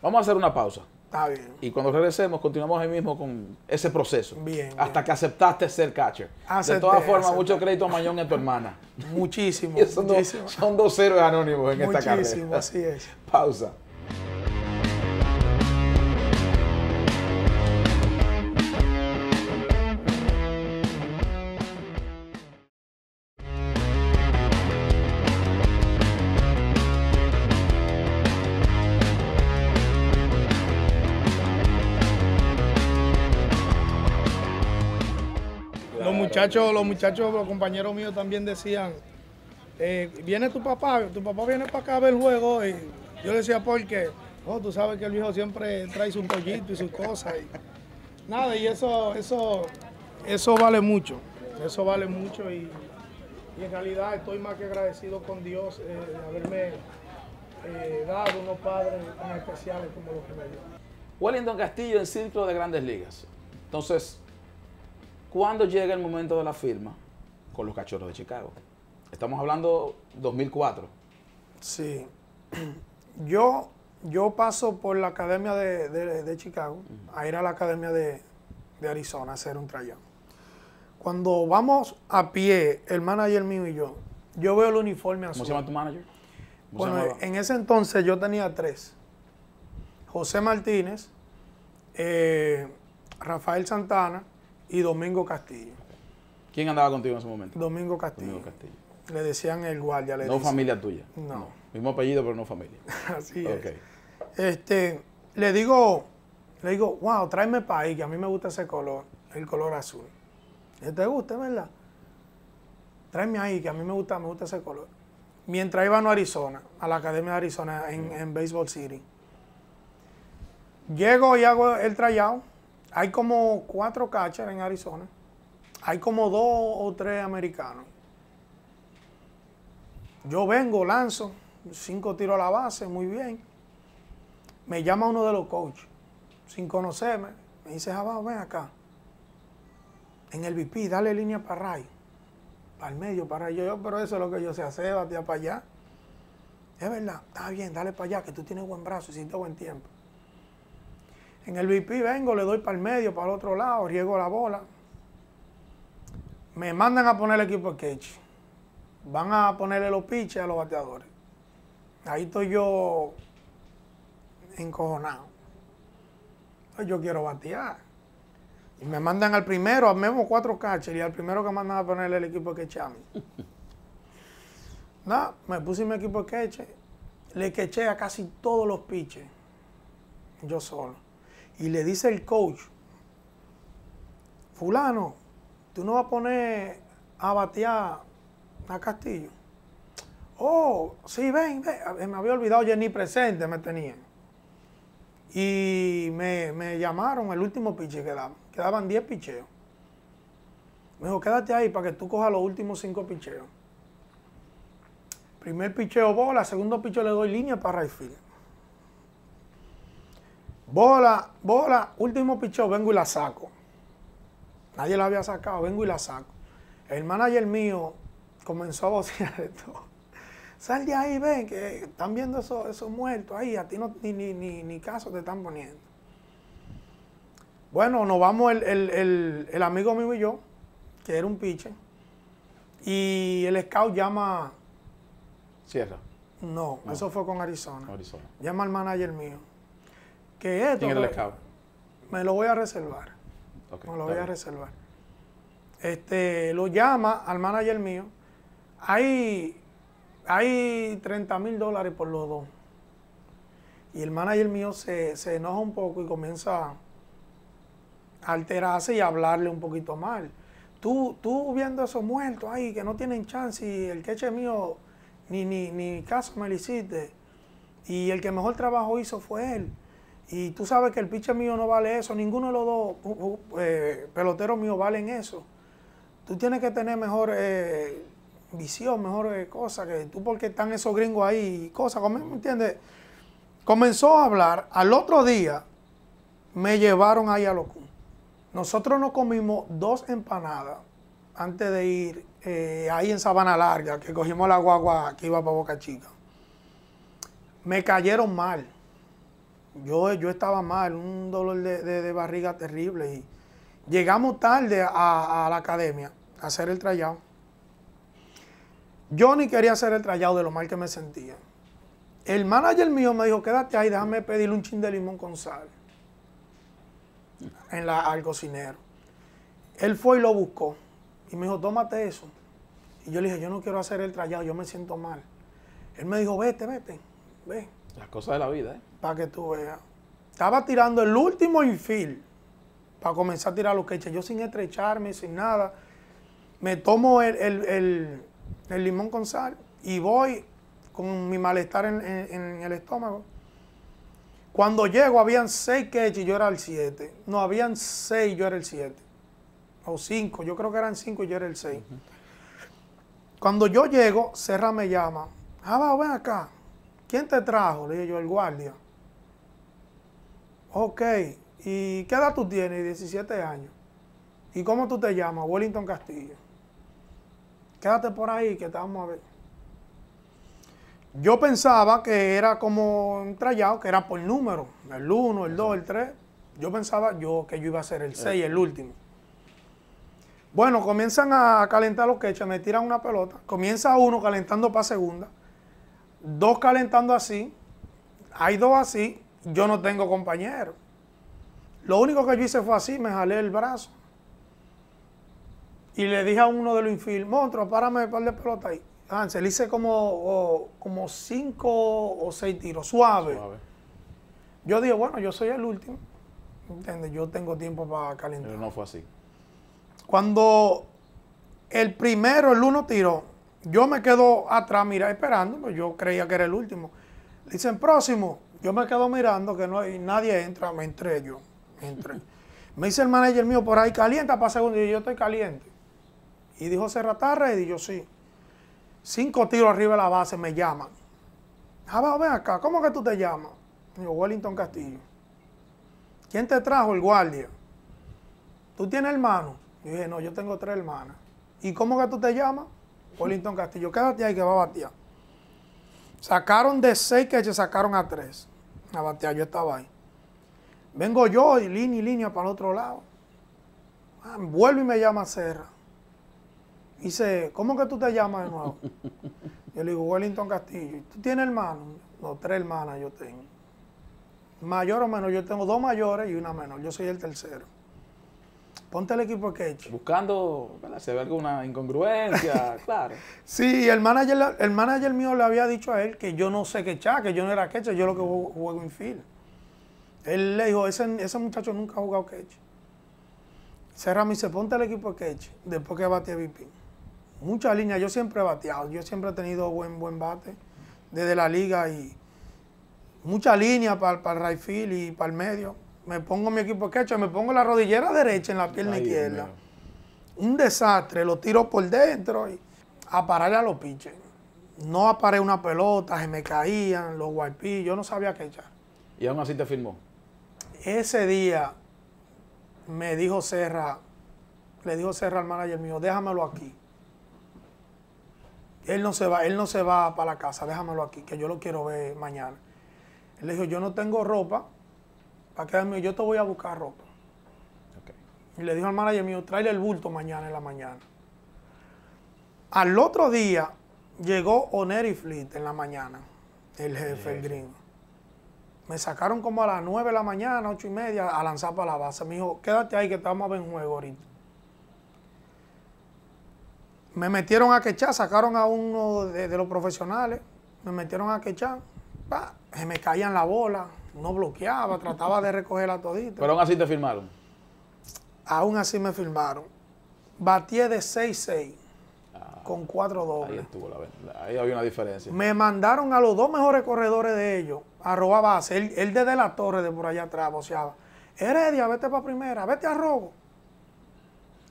Speaker 1: Vamos a hacer una pausa. bien. Y cuando regresemos, continuamos ahí mismo con ese proceso. Bien. Hasta que aceptaste ser catcher. de todas formas, mucho crédito a Mañón y a tu hermana. Muchísimo. son, Dos, son dos héroes anónimos en esta carrera. Muchísimo, así es. Pausa.
Speaker 2: muchachos, los muchachos, los compañeros míos también decían, eh, viene tu papá, tu papá viene para acá a ver el juego. Y yo decía, porque, oh, tú sabes que el viejo siempre trae su pollito y sus cosas. nada, y eso, eso, eso vale mucho. Eso vale mucho y, en realidad estoy más que agradecido con Dios eh, de haberme eh, dado unos padres tan especiales como los que me dio.
Speaker 1: Wellington Castillo en Círculo de Grandes Ligas. Entonces, ¿Cuándo llega el momento de la firma con los cachorros de Chicago? Estamos hablando
Speaker 2: 2004. Sí. Yo, yo paso por la academia de, Chicago a ir a la academia de, Arizona a hacer un tryout. Cuando vamos a pie, el manager mío y yo, yo veo el uniforme ¿Cómo se llama tu manager? Bueno, en ese entonces yo tenía tres. José Martínez, eh, Rafael Santana y Domingo Castillo.
Speaker 1: ¿Quién andaba contigo en ese momento? Domingo Castillo.
Speaker 2: Le decían el guardia. Le no familia
Speaker 1: tuya. No. Mismo apellido, pero no familia.
Speaker 2: Así es. Este, le digo, le digo, wow, tráeme ahí que a mí me gusta ese color, el color azul. ¿Te gusta, verdad? Tráeme ahí, que a mí me gusta, me gusta ese color. Mientras iba a Arizona, a la Academia de Arizona en, Baseball City. Llego y hago el trayado hay como cuatro catchers en Arizona. Hay como dos o tres americanos. Yo vengo, lanzo, cinco tiros a la base, muy bien. Me llama uno de los coaches, sin conocerme. Me dice, abajo ven acá. En el VP, dale línea para Ray. Para el medio, para Ray. Yo, pero eso es lo que yo sé hacer, batear para allá. Es verdad, está bien, dale para allá, que tú tienes buen brazo, y hiciste buen tiempo. En el VIP vengo, le doy para el medio, para el otro lado, riego la bola. Me mandan a poner el equipo de catch. Van a ponerle los pitches a los bateadores. Ahí estoy yo encojonado. Yo quiero batear. Y me mandan al primero, al menos cuatro catchers, y al primero que mandan a ponerle el equipo de queche a mí. No, me puse mi equipo de catch, le queché a casi todos los pitches, yo solo y le dice el coach, fulano, tú no vas a poner a batear a Castillo. Oh, sí, ven, ven. Me había olvidado, ya ni presente me tenían. Y me, llamaron el último piche que daban. Quedaban 10 picheos. Me dijo, quédate ahí para que tú cojas los últimos 5 picheos. Primer picheo bola, segundo picheo le doy línea para Rayfield. Bola, bola, último pichón vengo y la saco. Nadie la había sacado, vengo y la saco. El manager mío comenzó a vocear esto. Sal de ahí, ven, que están viendo esos, muertos ahí, a ti no, ni, ni, caso te están poniendo. Bueno, nos vamos el, el, amigo mío y yo, que era un piche, y el scout llama... Sierra. No, eso fue con Arizona. Arizona. Llama al manager mío ¿Qué esto? Pues, me lo voy a reservar. me lo voy a reservar. Este, lo llama al manager mío. Hay, hay 30 mil dólares por los dos. Y el manager mío se, enoja un poco y comienza a alterarse y a hablarle un poquito mal. Tú, tú viendo esos muertos ahí que no tienen chance y el queche mío ni, ni, ni caso me lo hiciste. Y el que mejor trabajo hizo fue él. Y tú sabes que el pitcher mío no vale eso, ninguno de los dos uh, uh, eh, peloteros míos valen eso. Tú tienes que tener mejor eh, visión, mejor eh, cosa, que tú porque están esos gringos ahí y cosas, ¿me entiendes? Comenzó a hablar, al otro día me llevaron ahí a loco. Nosotros nos comimos dos empanadas antes de ir ahí en Sabana Larga, que cogimos la guagua que iba para Boca Chica. Me cayeron mal yo, estaba mal, un dolor de, barriga terrible. Y llegamos tarde a, la academia a hacer el trayado. Yo ni quería hacer el trayado de lo mal que me sentía. El manager mío me dijo, quédate ahí, déjame pedirle un chin de limón con sal en la, al cocinero. Él fue y lo buscó. Y me dijo, tómate eso. Y yo le dije, yo no quiero hacer el trayado, yo me siento mal. Él me dijo, vete, vete, ve.
Speaker 1: Las cosas de la vida, ¿eh?
Speaker 2: Para que tú veas. Estaba tirando el último infil. para comenzar a tirar los queches. Yo sin estrecharme, sin nada, me tomo el, limón con sal y voy con mi malestar en, el estómago. Cuando llego habían seis queches y yo era el siete. No, habían seis yo era el siete. O cinco, yo creo que eran cinco y yo era el seis. Cuando yo llego, Serra me llama. Ah, va, ven acá. ¿Quién te trajo? Le dije yo, el guardia. Ok, ¿y qué edad tú tienes? 17 años. ¿Y cómo tú te llamas? Wellington Castillo. Quédate por ahí que te vamos a ver. Yo pensaba que era como un que era por número, el 1, el 2, el 3. Yo pensaba yo que yo iba a ser el 6, el último. Bueno, comienzan a calentar los quechas, me tiran una pelota. Comienza uno calentando para segunda, dos calentando así, hay dos así, yo no tengo compañero. Lo único que yo hice fue así, me jalé el brazo. Y le dije a uno de los infield, monstruo, párame de par de pelota ahí. Le hice como, como cinco o seis tiros, suave. Yo dije, bueno, yo soy el último. ¿Entiendes? Yo tengo tiempo para calentar. Pero no fue así. Cuando el primero, el uno tiró, yo me quedo atrás, mira, esperando, pues yo creía que era el último. Le dicen, próximo. Yo me quedo mirando que no, hay nadie entra, me entré yo. Me, entré. me dice el manager mío por ahí, calienta para segundo. Y yo estoy caliente. Y dijo, Serratarra, y yo sí. Cinco tiros arriba de la base me llaman. Ah, ven acá, ¿cómo que tú te llamas? Y yo, Wellington Castillo. ¿Quién te trajo? El guardia. ¿Tú tienes hermano? Yo dije, no, yo tengo tres hermanas. ¿Y cómo que tú te llamas? Wellington Castillo. Quédate ahí que va a batear. Sacaron de seis que se sacaron a tres a batear, yo estaba ahí. Vengo yo y línea y línea para el otro lado. Vuelvo y me llama Serra. Dice, ¿cómo que tú te llamas de nuevo? yo le digo, Wellington Castillo. ¿Tú tienes hermano, No, tres hermanas yo tengo. Mayor o menor, yo tengo dos mayores y una menor. Yo soy el tercero. Ponte el equipo queche. Buscando, se ve alguna incongruencia, claro. Sí, el manager, el manager mío le había dicho a él que yo no sé quechar, que yo no era queche, yo lo que juego, en Él le dijo, ese, ese muchacho nunca ha jugado queche. Serra me dice, ponte el equipo queche, después que bate a VP. Muchas líneas, yo siempre he bateado, yo siempre he tenido buen, buen bate desde la liga y mucha línea para, para el right field y para el medio me pongo mi equipo quecho, me pongo la rodillera derecha en la pierna izquierda. Un desastre, lo tiro por dentro y a pararle a los pinches. No aparé una pelota, se me caían, los guaypí yo no sabía qué echar. ¿Y aún así te firmó? Ese día me dijo Serra, le dijo Serra al manager mío, déjamelo aquí. Él no se va, él no se va para la casa, déjamelo aquí, que yo lo quiero ver mañana. Él le dijo, yo no tengo ropa, yo te voy a buscar ropa. Y le dijo al manager mío, tráele el bulto mañana en la mañana. Al otro día llegó Oneri Fleet en la mañana, el jefe, gringo. Me sacaron como a las 9 de la mañana, 8 y media, a lanzar para la base. Me dijo, quédate ahí que estamos a ver juego ahorita. Me metieron a quechar, sacaron a uno de, los profesionales, me metieron a quechar, se me caían la bola, no bloqueaba, trataba de recoger a todita. Pero aún así te firmaron. Aún así me firmaron. Batié de 6-6 ah, con 4 2 Ahí
Speaker 1: estuvo la verdad. Ahí había una diferencia. Me
Speaker 2: mandaron a los dos mejores corredores de ellos, arroba base. Él, desde la torre de por allá atrás voceaba. Heredia, vete para primera, vete a robo.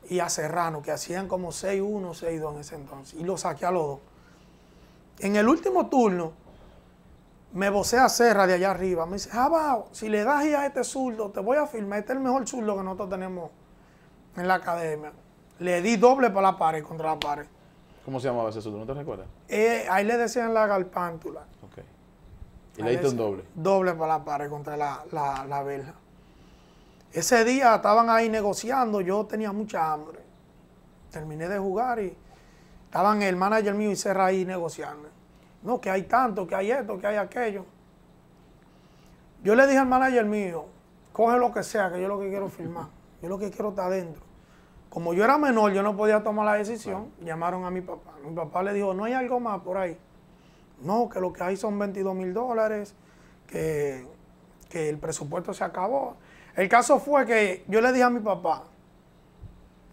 Speaker 2: Y a Serrano, que hacían como 6-1, 6-2 en ese entonces. Y lo saqué a los dos. En el último turno, me a Serra de allá arriba. Me dice, abajo, si le das ya a este zurdo, te voy a firmar. Este es el mejor zurdo que nosotros tenemos en la academia. Le di doble para la pared, contra la pared.
Speaker 1: ¿Cómo se llamaba ese zurdo? ¿No te recuerdas?
Speaker 2: Eh, ahí le decían la galpántula.
Speaker 1: Ok. ¿Y le diste un doble?
Speaker 2: Doble para la pared, contra la, la, la verja. Ese día estaban ahí negociando, yo tenía mucha hambre. Terminé de jugar y estaban el manager mío y Serra ahí negociando. No, que hay tanto, que hay esto, que hay aquello. Yo le dije al manager mío, coge lo que sea, que yo lo que quiero firmar. Yo lo que quiero está adentro. Como yo era menor, yo no podía tomar la decisión. Llamaron a mi papá. Mi papá le dijo, no hay algo más por ahí. No, que lo que hay son 22 mil dólares, que, que el presupuesto se acabó. El caso fue que yo le dije a mi papá,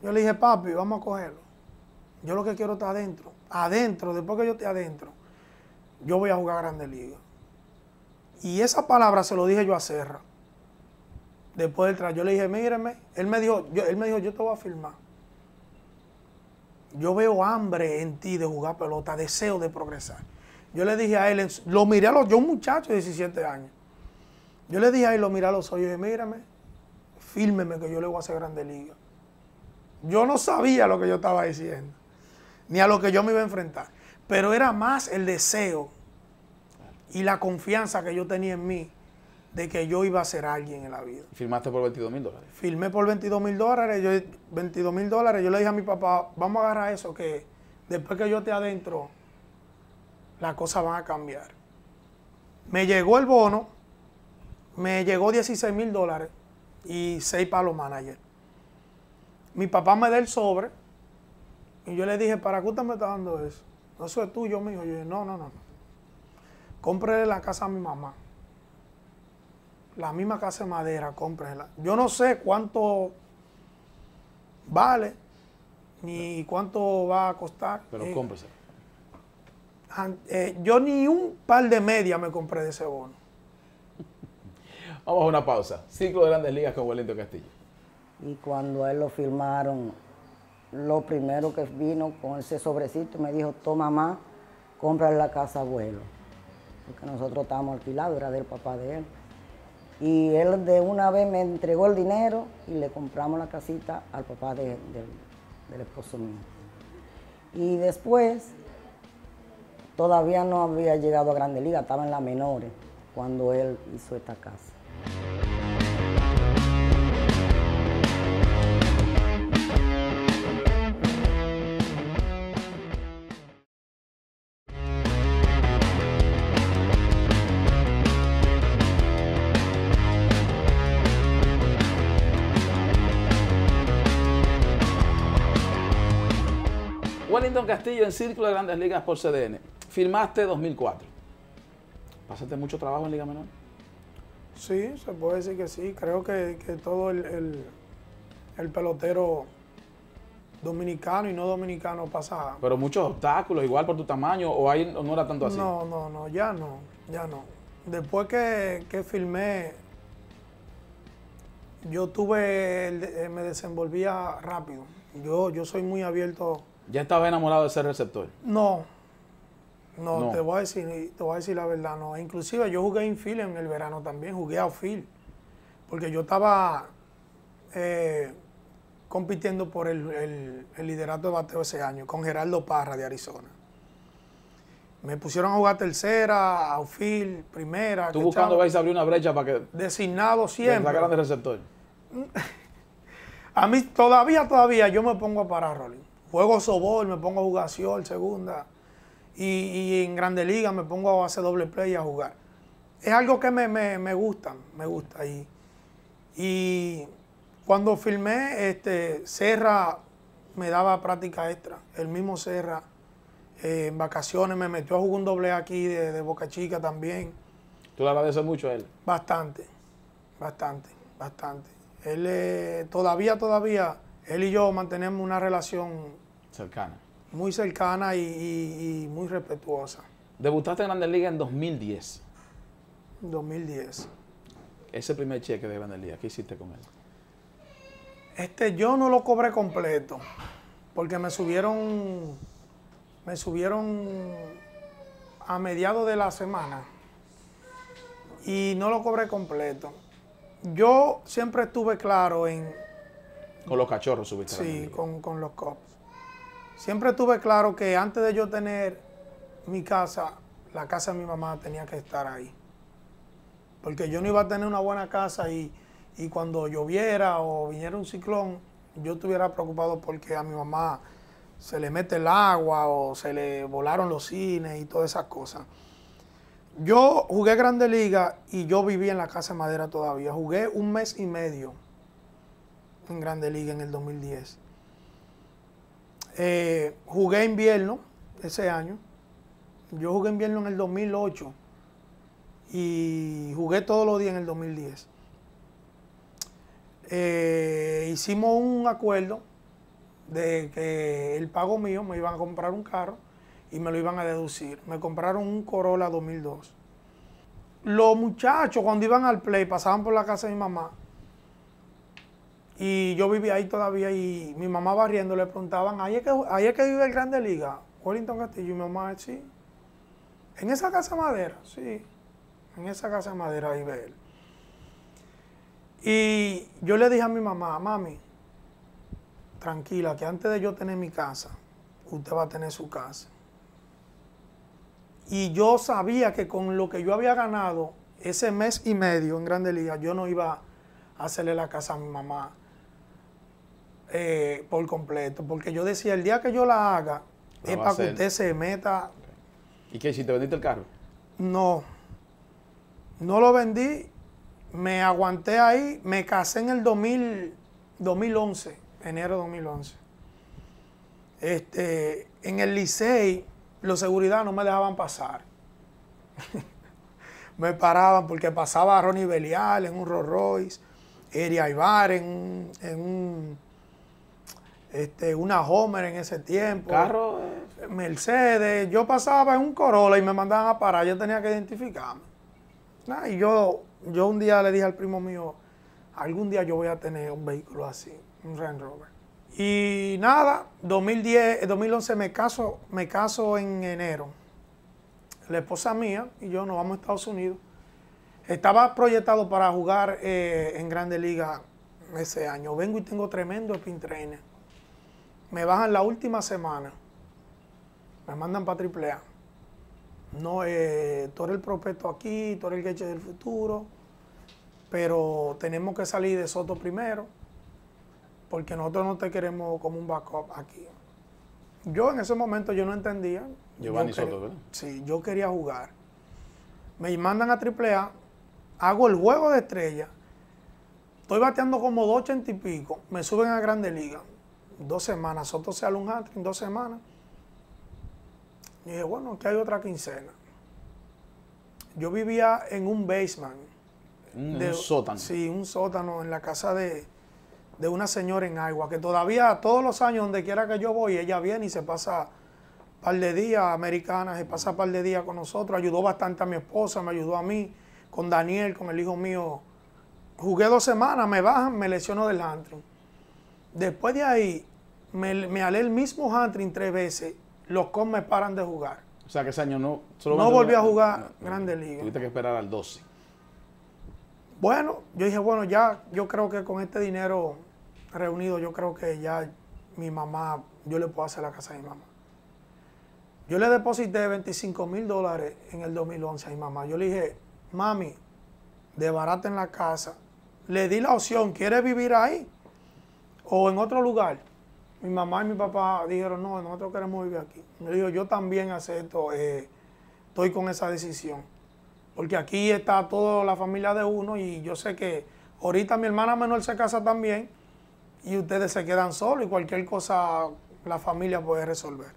Speaker 2: yo le dije, papi, vamos a cogerlo. Yo lo que quiero está adentro. Adentro, después que yo esté adentro yo voy a jugar Grande Liga. Y esa palabra se lo dije yo a Serra. Después del traje, yo le dije, míreme, él me dijo, yo, él me yo te voy a firmar. Yo veo hambre en ti de jugar pelota, deseo de progresar. Yo le dije a él, lo miré a los, yo un muchacho de 17 años. Yo le dije a él, lo miré a los ojos, y dije, mírame, fírmeme que yo le voy a hacer grande liga. Yo no sabía lo que yo estaba diciendo, ni a lo que yo me iba a enfrentar. Pero era más el deseo y la confianza que yo tenía en mí de que yo iba a ser alguien en la vida.
Speaker 1: ¿Firmaste por 22 mil dólares?
Speaker 2: Firmé por 22 mil dólares, yo, 22 mil dólares. Yo le dije a mi papá, vamos a agarrar eso, que después que yo te adentro, las cosas van a cambiar. Me llegó el bono, me llegó 16 mil dólares y 6 los manager. Mi papá me da el sobre y yo le dije, ¿para qué usted me está dando eso? No, eso es tuyo, mío. Yo dije, no, no, no. Cómprele la casa a mi mamá. La misma casa de madera, cómprela. Yo no sé cuánto vale ni cuánto va a costar. Pero eh, cómprese. Eh, yo ni un par de medias me compré de ese bono.
Speaker 1: Vamos a una pausa. Ciclo de Grandes Ligas con Wellington Castillo.
Speaker 2: Y cuando él lo firmaron, lo primero que vino con ese sobrecito me dijo, toma mamá, compra la casa abuelo, porque nosotros estábamos alquilados, era del papá de él. Y él de una vez me entregó el dinero y le compramos la casita al papá del esposo mío. Y después, todavía no había llegado a Grande Liga, estaba en las menores cuando él hizo esta casa.
Speaker 1: Castillo en Círculo de Grandes Ligas por CDN. Firmaste 2004. ¿Pasaste mucho trabajo en Liga Menor?
Speaker 2: Sí, se puede decir que sí. Creo que, todo el, pelotero dominicano y no dominicano pasa.
Speaker 1: Pero muchos obstáculos, igual por tu tamaño, o no
Speaker 2: era tanto así. No, no, no, ya no, ya no. Después que, que filmé, yo tuve, eh, me desenvolvía rápido. Yo, yo soy muy abierto
Speaker 1: ¿Ya estabas enamorado de ser receptor?
Speaker 2: No. No, Te, voy a decir, te voy a decir la verdad, no. Inclusive yo jugué infield en el verano también, jugué a outfield. Porque yo estaba eh, compitiendo por el, el, liderato de bateo ese año con Gerardo Parra de Arizona. Me pusieron a jugar tercera, outfield, primera. ¿Tú buscando vais
Speaker 1: a abrir una brecha para que... Designado
Speaker 2: siempre. La de receptor. a mí todavía, todavía yo me pongo a parar, Rolling. Juego sobol, me pongo a jugar segunda. Y, en Grande Liga me pongo a hacer doble play a jugar. Es algo que me, gusta, me gusta. Y, y cuando filmé, este, Serra me daba práctica extra. El mismo Serra eh, en vacaciones me metió a jugar un doble aquí de, Boca Chica también.
Speaker 1: ¿Tú le agradeces mucho a él?
Speaker 2: Bastante, bastante, bastante. Él eh, todavía, todavía, él y yo mantenemos una relación Cercana. Muy cercana y, muy respetuosa.
Speaker 1: Debutaste en Grandes Ligas en 2010.
Speaker 2: 2010.
Speaker 1: Ese primer cheque de Grandes Ligas, ¿qué hiciste con él?
Speaker 2: Este, yo no lo cobré completo, porque me subieron, me subieron a mediados de la semana y no lo cobré completo. Yo siempre estuve claro en...
Speaker 1: Con los cachorros subiste. Sí,
Speaker 2: con, con los copos. Siempre tuve claro que antes de yo tener mi casa, la casa de mi mamá tenía que estar ahí. Porque yo no iba a tener una buena casa y, y cuando lloviera o viniera un ciclón, yo estuviera preocupado porque a mi mamá se le mete el agua o se le volaron los cines y todas esas cosas. Yo jugué Grande Liga y yo viví en la Casa de Madera todavía. Jugué un mes y medio en Grande Liga en el 2010. Eh, jugué invierno ese año. Yo jugué invierno en el 2008 y jugué todos los días en el 2010. Eh, hicimos un acuerdo de que el pago mío me iban a comprar un carro y me lo iban a deducir. Me compraron un Corolla 2002. Los muchachos cuando iban al play pasaban por la casa de mi mamá y yo vivía ahí todavía y mi mamá barriendo le preguntaban, ¿ahí es que, que vive el Grande Liga? Wellington Castillo y mi mamá, sí. En esa casa madera, sí. En esa casa madera ahí ve él. Y yo le dije a mi mamá, mami, tranquila, que antes de yo tener mi casa, usted va a tener su casa. Y yo sabía que con lo que yo había ganado ese mes y medio en Grande Liga, yo no iba a hacerle la casa a mi mamá. Eh, por completo, porque yo decía, el día que yo la haga,
Speaker 1: es para que usted
Speaker 2: se meta. ¿Y qué te ¿Vendiste el carro? No, no lo vendí, me aguanté ahí, me casé en el 2011, enero de 2011. Este, en el Licey, los seguridad no me dejaban pasar. me paraban porque pasaba a Ronnie Belial en un Rolls Royce, Eri Aybar en un este, una Homer en ese tiempo. Carro. Eh. Mercedes. Yo pasaba en un Corolla y me mandaban a parar. Yo tenía que identificarme. Ah, y yo, yo un día le dije al primo mío, algún día yo voy a tener un vehículo así, un Range Rover. Y nada, 2010, 2011 eh, me caso, me caso en enero. La esposa mía y yo nos vamos a Estados Unidos. Estaba proyectado para jugar eh, en Grandes Ligas ese año. Vengo y tengo tremendo spin trainer. Me bajan la última semana. Me mandan para A. No, eh, tú eres el prospecto aquí, tú eres el queche del futuro. Pero tenemos que salir de Soto primero. Porque nosotros no te queremos como un backup aquí. Yo en ese momento yo no entendía. Giovanni yo Soto, Sí, yo quería jugar. Me mandan a triple A. hago el juego de estrella, estoy bateando como 280 y pico, me suben a Grande Liga dos semanas. Soto se un en dos semanas. Y dije, bueno, aquí hay otra quincena. Yo vivía en un basement. un sótano. Sí, un sótano en la casa de, una señora en agua, que todavía todos los años, donde quiera que yo voy, ella viene y se pasa par de días americanas, se pasa par de días con nosotros, ayudó bastante a mi esposa, me ayudó a mí, con Daniel, con el hijo mío. Jugué dos semanas, me bajan, me lesiono del antro. Después de ahí, me, alé el mismo Huntring tres veces, los Cubs me paran de jugar. O sea,
Speaker 1: que ese año no... no volví a jugar grande Grandes Tuviste que esperar al 12.
Speaker 2: Bueno, yo dije, bueno, ya, yo creo que con este dinero reunido, yo creo que ya mi mamá, yo le puedo hacer la casa a mi mamá. Yo le deposité 25 mil dólares en el 2011 a mi mamá. Yo le dije, mami, de barata en la casa. Le di la opción, ¿quiere vivir ahí? O en otro lugar, mi mamá y mi papá dijeron, no, nosotros queremos vivir aquí. Me dijo, yo también acepto, eh, estoy con esa decisión. Porque aquí está toda la familia de uno y yo sé que ahorita mi hermana menor se casa también y ustedes se quedan solos y cualquier cosa la familia puede resolver.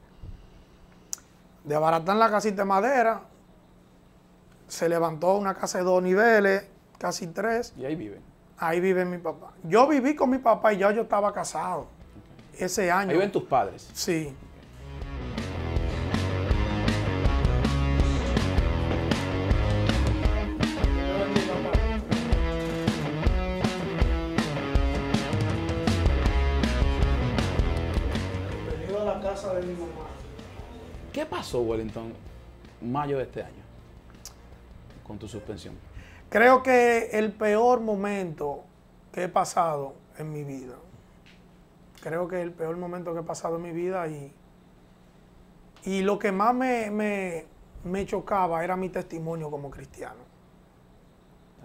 Speaker 2: Debaratan la casita de madera, se levantó una casa de dos niveles, casi tres. Y ahí viven. Ahí vive mi papá. Yo viví con mi papá y ya yo estaba casado ese año. Ahí viven tus padres. Sí. a la casa de mi mamá. ¿Qué
Speaker 1: pasó, Wellington, mayo de este año, con tu suspensión?
Speaker 2: Creo que el peor momento que he pasado en mi vida, creo que el peor momento que he pasado en mi vida y, y lo que más me, chocaba era mi testimonio como cristiano.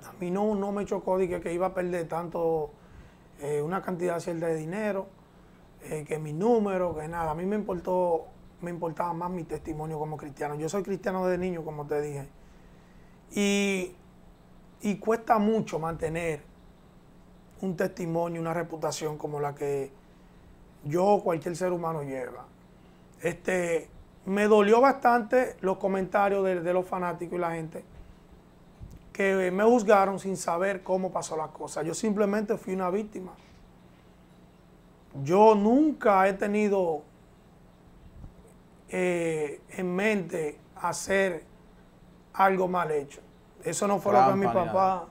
Speaker 2: A mí no, no me chocó dije que iba a perder tanto, eh, una cantidad cierta de dinero, eh, que mi número, que nada. A mí me importó, me importaba más mi testimonio como cristiano. Yo soy cristiano desde niño, como te dije. Y y cuesta mucho mantener un testimonio, una reputación como la que yo cualquier ser humano lleva. Este, me dolió bastante los comentarios de, los fanáticos y la gente que me juzgaron sin saber cómo pasó la cosa. Yo simplemente fui una víctima. Yo nunca he tenido eh, en mente hacer algo mal hecho. Eso no fue lo que mi papá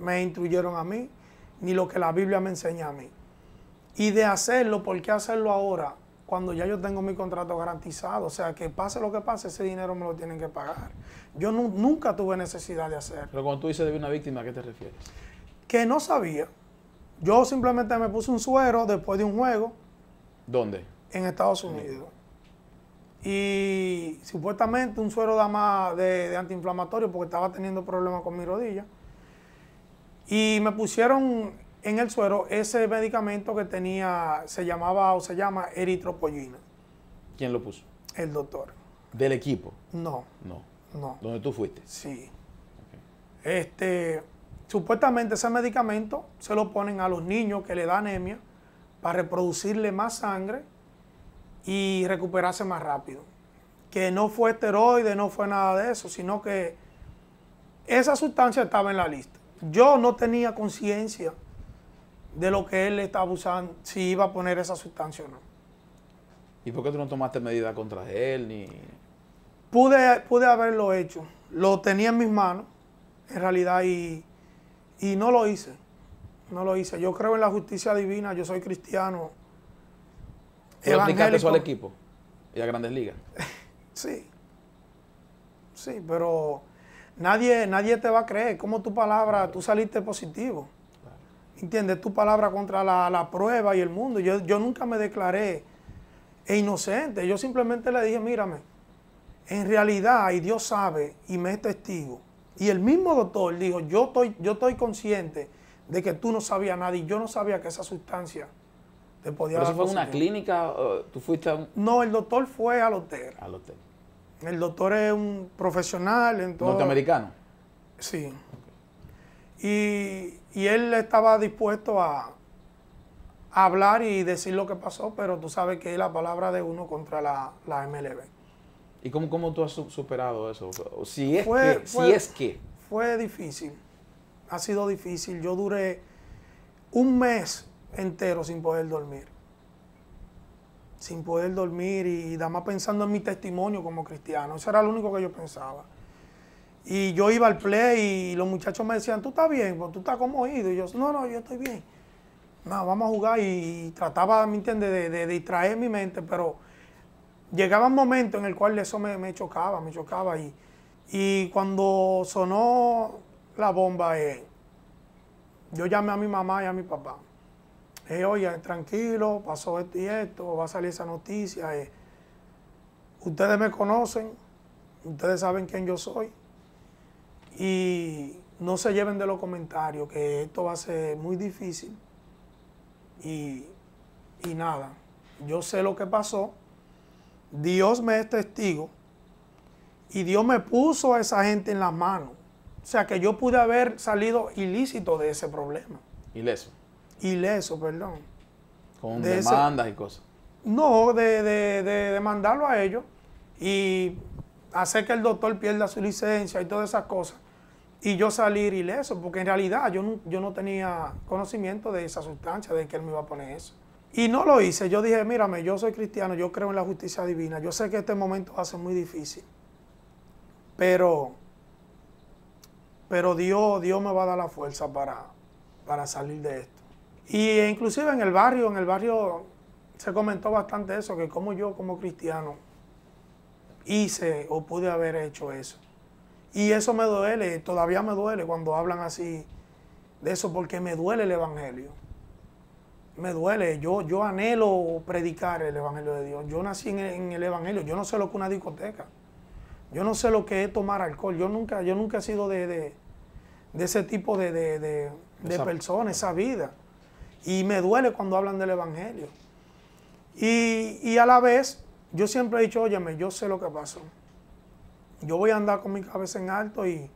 Speaker 2: me instruyeron a mí, ni lo que la Biblia me enseña a mí. Y de hacerlo, ¿por qué hacerlo ahora? Cuando ya yo tengo mi contrato garantizado. O sea, que pase lo que pase, ese dinero me lo tienen que pagar. Yo nunca tuve necesidad de hacerlo. Pero cuando tú dices de una víctima, ¿a qué te refieres? Que no sabía. Yo simplemente me puse un suero después de un juego. ¿Dónde? En Estados Unidos y supuestamente un suero de, de antiinflamatorio porque estaba teniendo problemas con mi rodilla. Y me pusieron en el suero ese medicamento que tenía, se llamaba o se llama eritropoyina. ¿Quién lo puso? El doctor. ¿Del equipo? No. No. ¿Dónde
Speaker 1: tú fuiste? Sí.
Speaker 2: Este, supuestamente ese medicamento se lo ponen a los niños que le da anemia para reproducirle más sangre y recuperarse más rápido. Que no fue esteroide, no fue nada de eso, sino que esa sustancia estaba en la lista. Yo no tenía conciencia de lo que él estaba usando, si iba a poner esa sustancia o no.
Speaker 1: ¿Y por qué tú no tomaste medida contra él? Ni...
Speaker 2: Pude, pude haberlo hecho. Lo tenía en mis manos, en realidad, y, y no lo hice. No lo hice. Yo creo en la justicia divina, yo soy cristiano eso al
Speaker 1: equipo y a Grandes Ligas? sí.
Speaker 2: Sí, pero nadie, nadie te va a creer. ¿Cómo tu palabra, tú saliste positivo. ¿Entiendes? Tu palabra contra la, prueba y el mundo. Yo, nunca me declaré e inocente. Yo simplemente le dije, mírame, en realidad, y Dios sabe, y me es testigo. Y el mismo doctor dijo, yo estoy, yo estoy consciente de que tú no sabías nada y yo no sabía que esa sustancia eso fue una clínica? ¿Tú fuiste a No, el doctor fue al hotel. Al hotel. El doctor es un profesional en ¿Norteamericano? Sí. Y, él estaba dispuesto a, hablar y decir lo que pasó, pero tú sabes que es la palabra de uno contra la, MLB.
Speaker 1: ¿Y cómo, tú has superado eso? Si es, que, si es que...
Speaker 2: Fue difícil. Ha sido difícil. Yo duré un mes entero sin poder dormir. Sin poder dormir y, nada más pensando en mi testimonio como cristiano. Eso era lo único que yo pensaba. Y yo iba al play y los muchachos me decían, tú estás bien, pues, tú estás como oído? Y yo, no, no, yo estoy bien. No, vamos a jugar. Y, trataba, ¿me entiendes?, de, distraer mi mente, pero llegaba un momento en el cual eso me, chocaba, me chocaba. Y, y cuando sonó la bomba, eh, yo llamé a mi mamá y a mi papá. Eh, oye, tranquilo, pasó esto y esto, va a salir esa noticia. Eh. Ustedes me conocen, ustedes saben quién yo soy. Y no se lleven de los comentarios, que esto va a ser muy difícil. Y, y nada, yo sé lo que pasó. Dios me es testigo. Y Dios me puso a esa gente en las manos. O sea que yo pude haber salido ilícito de ese problema. Ileso ileso, perdón.
Speaker 1: Con demandas y cosas.
Speaker 2: No, de, de, demandarlo a ellos y hacer que el doctor pierda su licencia y todas esas cosas. Y yo salir ileso, porque en realidad yo no, yo no tenía conocimiento de esa sustancia, de que él me iba a poner eso. Y no lo hice. Yo dije, mírame, yo soy cristiano, yo creo en la justicia divina. Yo sé que este momento va a ser muy difícil. Pero, pero Dios, Dios me va a dar la fuerza para, para salir de esto. Y inclusive en el barrio, en el barrio se comentó bastante eso, que como yo como cristiano hice o pude haber hecho eso. Y eso me duele, todavía me duele cuando hablan así de eso, porque me duele el Evangelio. Me duele, yo, yo anhelo predicar el Evangelio de Dios. Yo nací en el, Evangelio, yo no sé lo que es una discoteca. Yo no sé lo que es tomar alcohol. Yo nunca, yo nunca he sido de, ese tipo de, de, persona, esa vida. Y me duele cuando hablan del Evangelio. Y, a la vez, yo siempre he dicho, óyeme, yo sé lo que pasó. Yo voy a andar con mi cabeza en alto y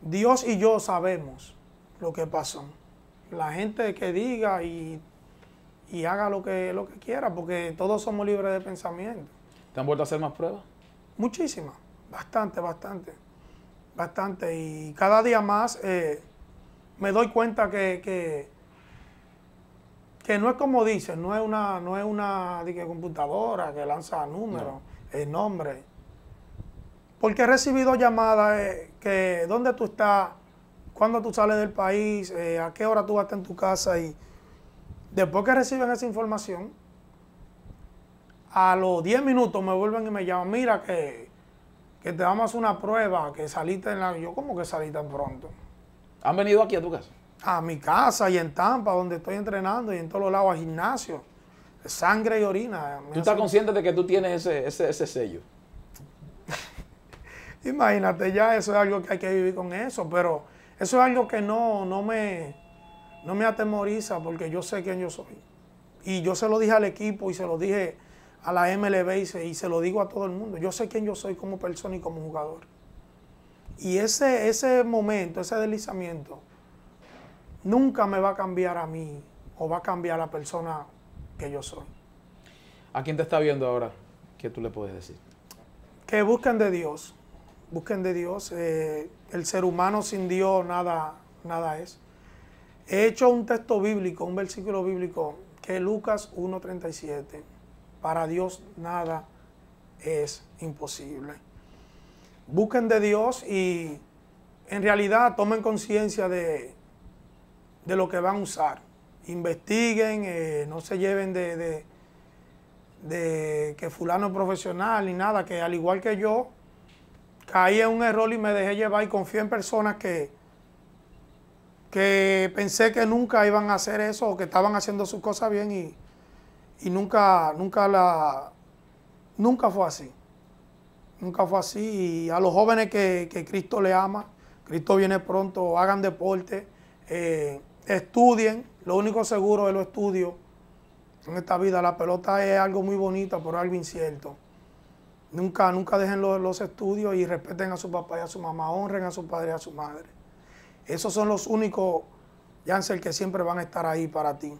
Speaker 2: Dios y yo sabemos lo que pasó. La gente que diga y, haga lo que, lo que quiera, porque todos somos libres de pensamiento.
Speaker 1: ¿Te han vuelto a hacer más pruebas?
Speaker 2: Muchísimas, bastante, bastante, bastante. Y cada día más eh, me doy cuenta que que no es como dicen, no es una, no es una computadora que lanza números, el nombre. Porque he recibido llamadas eh, que dónde tú estás, cuándo tú sales del país, eh, a qué hora tú vas a estar en tu casa. Y después que reciben esa información, a los 10 minutos me vuelven y me llaman, mira que, que te damos una prueba, que saliste en la... Yo, ¿cómo que salí tan pronto? ¿Han venido aquí a tu casa? a mi casa y en Tampa, donde estoy entrenando y en todos los lados, a gimnasio. Sangre y orina. Eh, ¿Tú estás
Speaker 1: consciente de que tú tienes ese, sello?
Speaker 2: Imagínate, ya eso es algo que hay que vivir con eso, pero eso es algo que no, no, me, no me atemoriza porque yo sé quién yo soy. Y yo se lo dije al equipo y se lo dije a la MLB y se, lo digo a todo el mundo. Yo sé quién yo soy como persona y como jugador. Y ese, ese momento, ese deslizamiento, nunca me va a cambiar a mí o va a cambiar a la persona que yo soy.
Speaker 1: ¿A quién te está viendo ahora? ¿Qué tú le puedes decir?
Speaker 2: Que busquen de Dios, busquen de Dios. Eh, el ser humano sin Dios nada, nada es. He hecho un texto bíblico, un versículo bíblico, que es Lucas 1.37. Para Dios nada es imposible. Busquen de Dios y en realidad tomen conciencia de de lo que van a usar. Investiguen, eh, no se lleven de, de, que fulano es profesional ni nada, que al igual que yo, caí en un error y me dejé llevar y confié en personas que, que pensé que nunca iban a hacer eso o que estaban haciendo sus cosas bien y, nunca, nunca la, nunca fue así. Nunca fue así. Y a los jóvenes que, Cristo le ama, Cristo viene pronto, hagan deporte, eh, Estudien, lo único seguro es lo estudio En esta vida la pelota es algo muy bonito, pero algo incierto. Nunca, nunca dejen los, estudios y respeten a su papá y a su mamá, honren a su padre y a su madre. Esos son los únicos, Jansel, que siempre van a estar ahí para ti.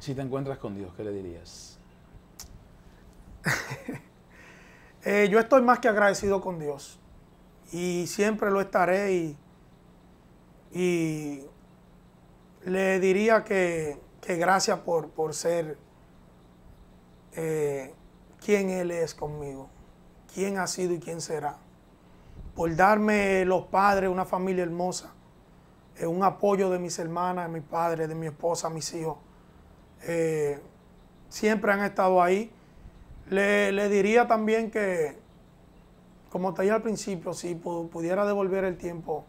Speaker 2: Si te encuentras
Speaker 1: con Dios, ¿qué le dirías?
Speaker 2: Eh, yo estoy más que agradecido con Dios y siempre lo estaré y, y le diría que, gracias por, por ser eh, quien Él es conmigo, quién ha sido y quién será, por darme los padres, una familia hermosa, eh, un apoyo de mis hermanas, de mis padres, de mi esposa, mis hijos. Eh, siempre han estado ahí. Le, le, diría también que, como te dije al principio, si pudiera devolver el tiempo,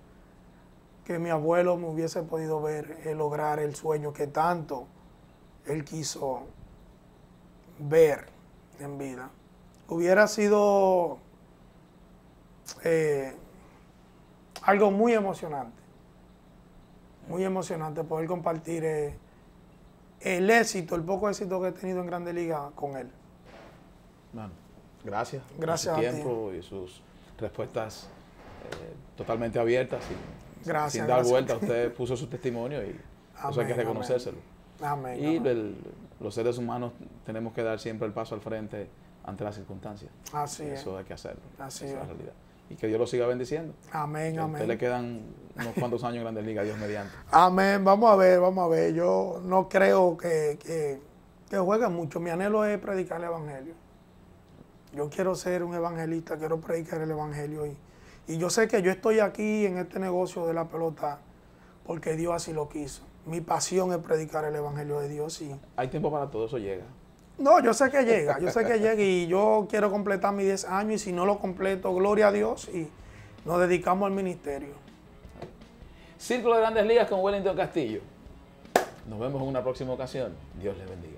Speaker 2: que mi abuelo me hubiese podido ver eh, lograr el sueño que tanto él quiso ver en vida. Hubiera sido eh, algo muy emocionante, muy emocionante poder compartir eh, el éxito, el poco éxito que he tenido en Grande Liga con él.
Speaker 1: Bueno, gracias. Gracias por su tiempo y sus respuestas totalmente abiertas gracias, sin dar vuelta, usted puso su testimonio y eso hay que reconocérselo. Amén, y los seres humanos tenemos que dar siempre el paso al frente ante las circunstancias. Así Eso hay que hacerlo. Así es. la realidad. Y que Dios lo siga bendiciendo. Amén, amén. usted le quedan unos cuantos años en Grandes Ligas, Dios mediante.
Speaker 2: Amén. Vamos a ver, vamos a ver. Yo no creo que, que, mucho. Mi anhelo es predicar el Evangelio. Yo quiero ser un evangelista, quiero predicar el Evangelio y y yo sé que yo estoy aquí en este negocio de la pelota porque Dios así lo quiso. Mi pasión es predicar el Evangelio de Dios y... Hay tiempo para todo, eso llega. No, yo sé que llega, yo sé que llega y yo quiero completar mis 10 años y si no lo completo, gloria a Dios y nos dedicamos al ministerio.
Speaker 1: Círculo de Grandes Ligas con Wellington Castillo. Nos vemos en una próxima ocasión. Dios les bendiga.